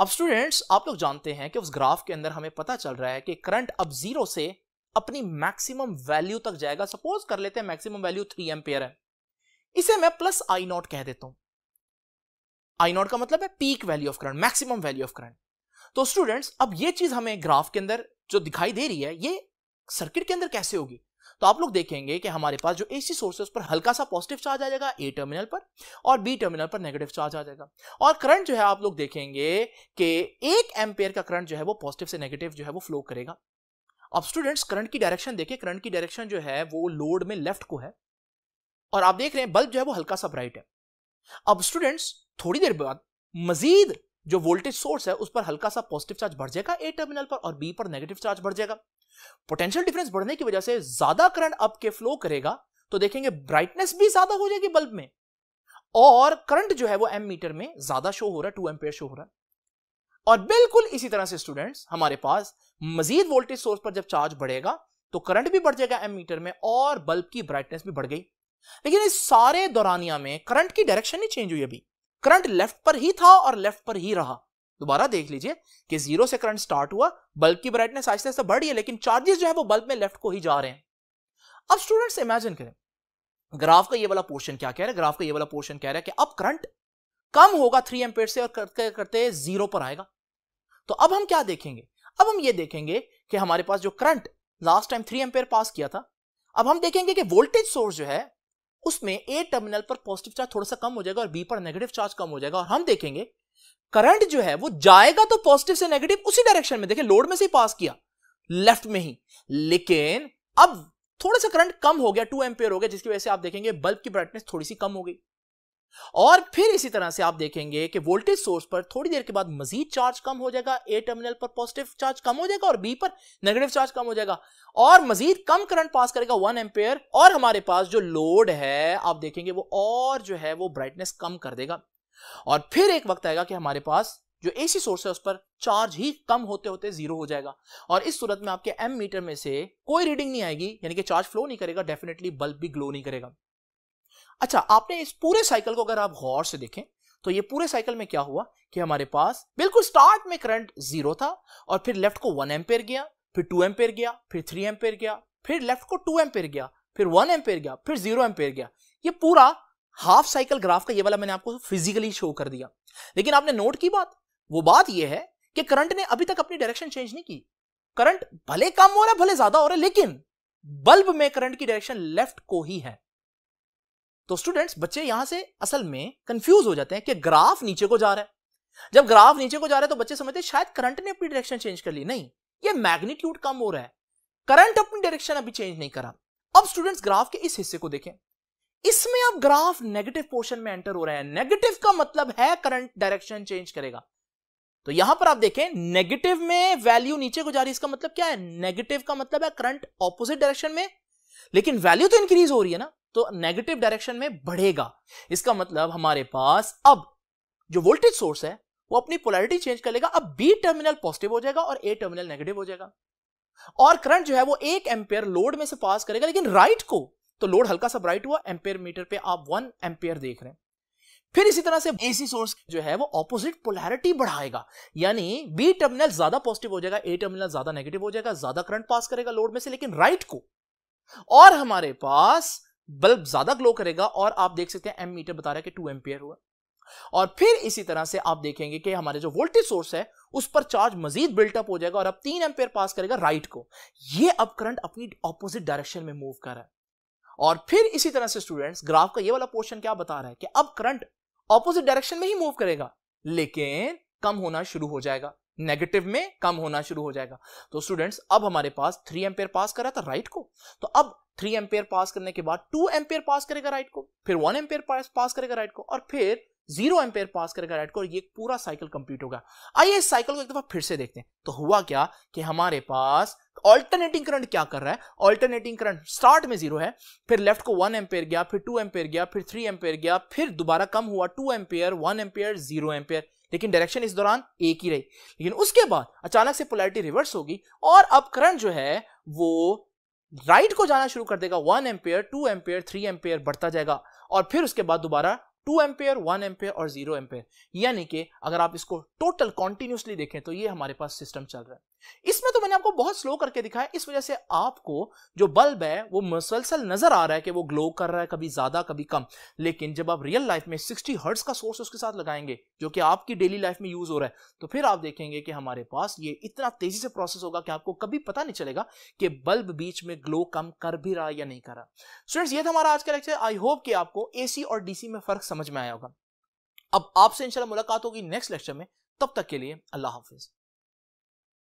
[SPEAKER 1] अब स्टूडेंट्स आप लोग जानते हैं कि उस ग्राफ के अंदर हमें पता चल रहा है कि करंट अब जीरो से अपनी मैक्सिमम वैल्यू तक जाएगा सपोज कर लेते हैं मैक्सिमम वैल्यू थ्री एम है इसे मैं प्लस आई नॉट कह देता हूं आई नॉट का मतलब है peak value of current maximum value of current तो स्टूडेंट्स अब ये चीज हमें ग्राफ के अंदर जो दिखाई दे रही है ये सर्किट के अंदर कैसे होगी तो आप लोग देखेंगे कि हमारे पास जो एसी सोर्स है उस पर हल्का सा पॉजिटिव चार्ज आ जाएगा ए टर्मिनल पर और बी टर्मिनल पर नेगेटिव चार्ज आ जाएगा और करंट जो है आप लोग देखेंगे कि एक एम्पेयर का करंट जो है वो पॉजिटिव से नेगेटिव जो है वो फ्लो करेगा अब स्टूडेंट्स करंट की डायरेक्शन देखिए करंट की डायरेक्शन जो है वो लोड में लेफ्ट को है और आप देख रहे हैं बल्ब जो है वो हल्का सा ब्राइट है अब स्टूडेंट्स थोड़ी देर बाद मजीद जो वोल्टेज सोर्स है उस पर हल्का सा पॉजिटिव चार्ज बढ़ जाएगा ए टर्मिनल पर और बी पर नेगेटिव चार्ज बढ़ जाएगा पोटेंशियल डिफरेंस बढ़ने की वजह से ज्यादा करंट अप के फ्लो करेगा तो देखेंगे ब्राइटनेस भी ज्यादा हो जाएगी बल्ब में और करंट जो है वो एम मीटर में ज्यादा शो हो रहा है टू एम्पेयर शो हो रहा है और बिल्कुल इसी तरह से स्टूडेंट्स हमारे पास मजीद वोल्टेज सोर्स पर जब चार्ज बढ़ेगा तो करंट भी बढ़ जाएगा एम मीटर में और बल्ब की ब्राइटनेस भी बढ़ गई लेकिन इस सारे दौरानिया में करंट की डायरेक्शन नहीं चेंज हुई अभी करंट लेफ्ट पर ही था और लेफ्ट पर ही रहा दोबारा देख लीजिए कि जीरो से करंट स्टार्ट हुआ बल्ब की ब्राइटनेस आहिस्ते आहिस्ते बढ़ी है लेकिन चार्जेस जो है वो बल्ब में लेफ्ट को ही जा रहे हैं अब स्टूडेंट्स इमेजिन करें ग्राफ का ये वाला पोर्शन क्या कह रहा है ग्राफ का ये वाला पोर्शन कह रहा है कि अब करंट कम होगा थ्री एम्पेयर से और करते करते जीरो पर आएगा तो अब हम क्या देखेंगे अब हम ये देखेंगे कि हमारे पास जो current last time three ampere pass किया था अब हम देखेंगे कि वोल्टेज सोर्स जो है उसमें ए टर्मिनल पर पॉजिटिव चार्ज थोड़ा सा कम हो जाएगा और बी पर नेगेटिव चार्ज कम हो जाएगा और हम देखेंगे करंट जो है वो जाएगा तो पॉजिटिव से नेगेटिव उसी डायरेक्शन में देखिए लोड में से पास किया लेफ्ट में ही लेकिन अब थोड़ा सा करंट कम हो गया टू एम्पेयर हो गया जिसकी वजह से आप देखेंगे बल्ब की ब्राइटनेस थोड़ी सी कम हो गई और फिर इसी तरह से आप देखेंगे कि वोल्टेज सोर्स पर थोड़ी देर के बाद मजीद चार्ज कम हो जाएगा ए टर्मिनल पर पॉजिटिव चार्ज कम हो जाएगा और बी पर नेगेटिव चार्ज कम हो जाएगा और मजीद कम करंट पास करेगा वन एम्पेयर और हमारे पास जो लोड है आप देखेंगे वो और जो है वो ब्राइटनेस कम कर देगा और फिर एक वक्त आएगा कि हमारे पास जो एसी सोर्स है उस पर चार्ज ही कम होते होते जीरो हो जाएगा और इस सूरत में आपके एम मीटर में से कोई रीडिंग नहीं आएगी यानी कि चार्ज फ्लो नहीं करेगा डेफिनेटली बल्ब भी ग्लो नहीं करेगा अच्छा आपने इस पूरे साइकिल को अगर आप गौर से देखें तो ये पूरे साइकिल में क्या हुआ कि हमारे पास बिल्कुल स्टार्ट में करंट जीरो था और फिर लेफ्ट को वन एम्पेयर गया फिर टू एम्पेयर गया फिर थ्री एम्पेयर गया फिर लेफ्ट को टू एम्पेयर गया फिर वन एम्पेयर गया फिर जीरो एम्पेयर गया ये पूरा हाफ साइकिल ग्राफ का ये वाला मैंने आपको फिजिकली शो कर दिया लेकिन आपने नोट की बात वो बात ये है कि करंट ने अभी तक अपनी डायरेक्शन चेंज नहीं की करंट भले कम हो रहा है भले ज्यादा हो रहा है लेकिन बल्ब में करंट की डायरेक्शन लेफ्ट को ही है तो स्टूडेंट्स बच्चे यहां से असल में कंफ्यूज हो जाते हैं कि ग्राफ नीचे को जा रहा है जब ग्राफ नीचे को जा रहा है तो बच्चे समझते हैं शायद करंट ने अपनी डायरेक्शन चेंज कर ली नहीं ये मैग्नीट्यूड कम हो रहा है करंट अपनी डायरेक्शन अभी चेंज नहीं करा अब स्टूडेंट्स ग्राफ के इस हिस्से को देखें इसमें अब ग्राफ नेगेटिव पोर्शन में एंटर हो रहा है नेगेटिव का मतलब है करंट डायरेक्शन चेंज करेगा तो यहां पर आप देखें नेगेटिव में वैल्यू नीचे को जा रही है इसका मतलब क्या है नेगेटिव का मतलब है करंट ऑपोजिट डायरेक्शन में लेकिन वैल्यू तो इंक्रीज हो रही है ना तो नेगेटिव डायरेक्शन में बढ़ेगा इसका मतलब हमारे पास अब जो वोल्टेज सोर्स है वो अपनी पोलैरिटी चेंज कर लेगा अब बी टर्मिनल पॉजिटिव हो जाएगा और ए टर्मिनल नेगेटिव हो जाएगा और करंट जो है वो एक एम्पेयर लोड में से पास करेगा लेकिन राइट को तो लोड हल्का सा ब्राइट हुआ एम्पेयर मीटर पे आप वन एम्पेयर देख रहे हैं फिर इसी तरह से एसी सोर्स जो है वो ऑपोजिट पोलैरिटी बढ़ाएगा यानी बी टर्मिनल ज्यादा पॉजिटिव हो जाएगा ए टर्मिनल ज्यादा नेगेटिव हो जाएगा ज्यादा करंट पास करेगा लोड में से लेकिन राइट को और हमारे पास बल्ब ज्यादा ग्लो करेगा और आप देख सकते हैं एम मीटर बता रहा है कि टू एम्पियर हुआ और फिर इसी तरह से आप देखेंगे कि हमारे जो वोल्टेज सोर्स है उस पर चार्ज मजीद बिल्टअप हो जाएगा और अब तीन एम्पियर पास करेगा राइट को ये अब करंट अपनी ऑपोजिट डायरेक्शन में मूव कर रहा है और फिर इसी तरह से स्टूडेंट्स ग्राफ का ये वाला पोर्शन क्या बता रहा है कि अब करंट ऑपोजिट डायरेक्शन में ही मूव करेगा लेकिन कम होना शुरू हो जाएगा नेगेटिव में कम होना शुरू हो जाएगा तो स्टूडेंट्स अब हमारे पास थ्री एम्पेयर पास करा था राइट को तो अब थ्री एम्पेयर पास करने के बाद टू एम्पेयर पास करेगा राइट को फिर वन एम्पेयर पास करेगा राइट को और फिर जीरो एम्पेयर पास करेगा राइट को और ये पूरा साइकिल कंप्लीट होगा आइए इस साइकिल को एक दफा फिर से देखते हैं तो हुआ क्या कि हमारे पास ऑल्टरनेटिंग करंट क्या कर रहा है ऑल्टरनेटिंग करंट स्टार्ट में जीरो है फिर लेफ्ट को वन एम्पेयर गया फिर टू एम्पेयर गया फिर थ्री एम्पेयर गया फिर दोबारा कम हुआ two ampere one ampere zero ampere लेकिन डायरेक्शन इस दौरान एक ही रही लेकिन उसके बाद अचानक से पोलैरिटी रिवर्स होगी और अब करंट जो है वो राइट right को जाना शुरू कर देगा one ampere two ampere three ampere बढ़ता जाएगा और फिर उसके बाद दोबारा टू एम्पेयर वन एम्पेयर और जीरो एम्पेयर यानी कि अगर आप इसको टोटल कॉन्टिन्यूसली देखें तो ये हमारे पास सिस्टम चल रहा है इसमें तो मैंने आपको बहुत स्लो करके दिखाया इस वजह से आपको जो बल्ब है वो मुसलसल नजर आ रहा है कि वो ग्लो कर रहा है कभी ज्यादा कभी कम लेकिन जब आप रियल लाइफ में 60 हर्ट्ज का सोर्स उसके साथ लगाएंगे जो कि आपकी डेली लाइफ में यूज हो रहा है तो फिर आप देखेंगे कि हमारे पास ये इतना तेजी से प्रोसेस होगा कि आपको कभी पता नहीं चलेगा कि बल्ब बीच में ग्लो कम कर भी रहा या नहीं कर रहा स्टूडेंट्स ये था हमारा आज का लेक्चर आई होप कि आपको एसी और डीसी
[SPEAKER 2] में फर्क समझ में आया होगा अब आपसे इंशाल्लाह मुलाकात होगी नेक्स्ट लेक्चर में तब तक के लिए अल्लाह हाफिज़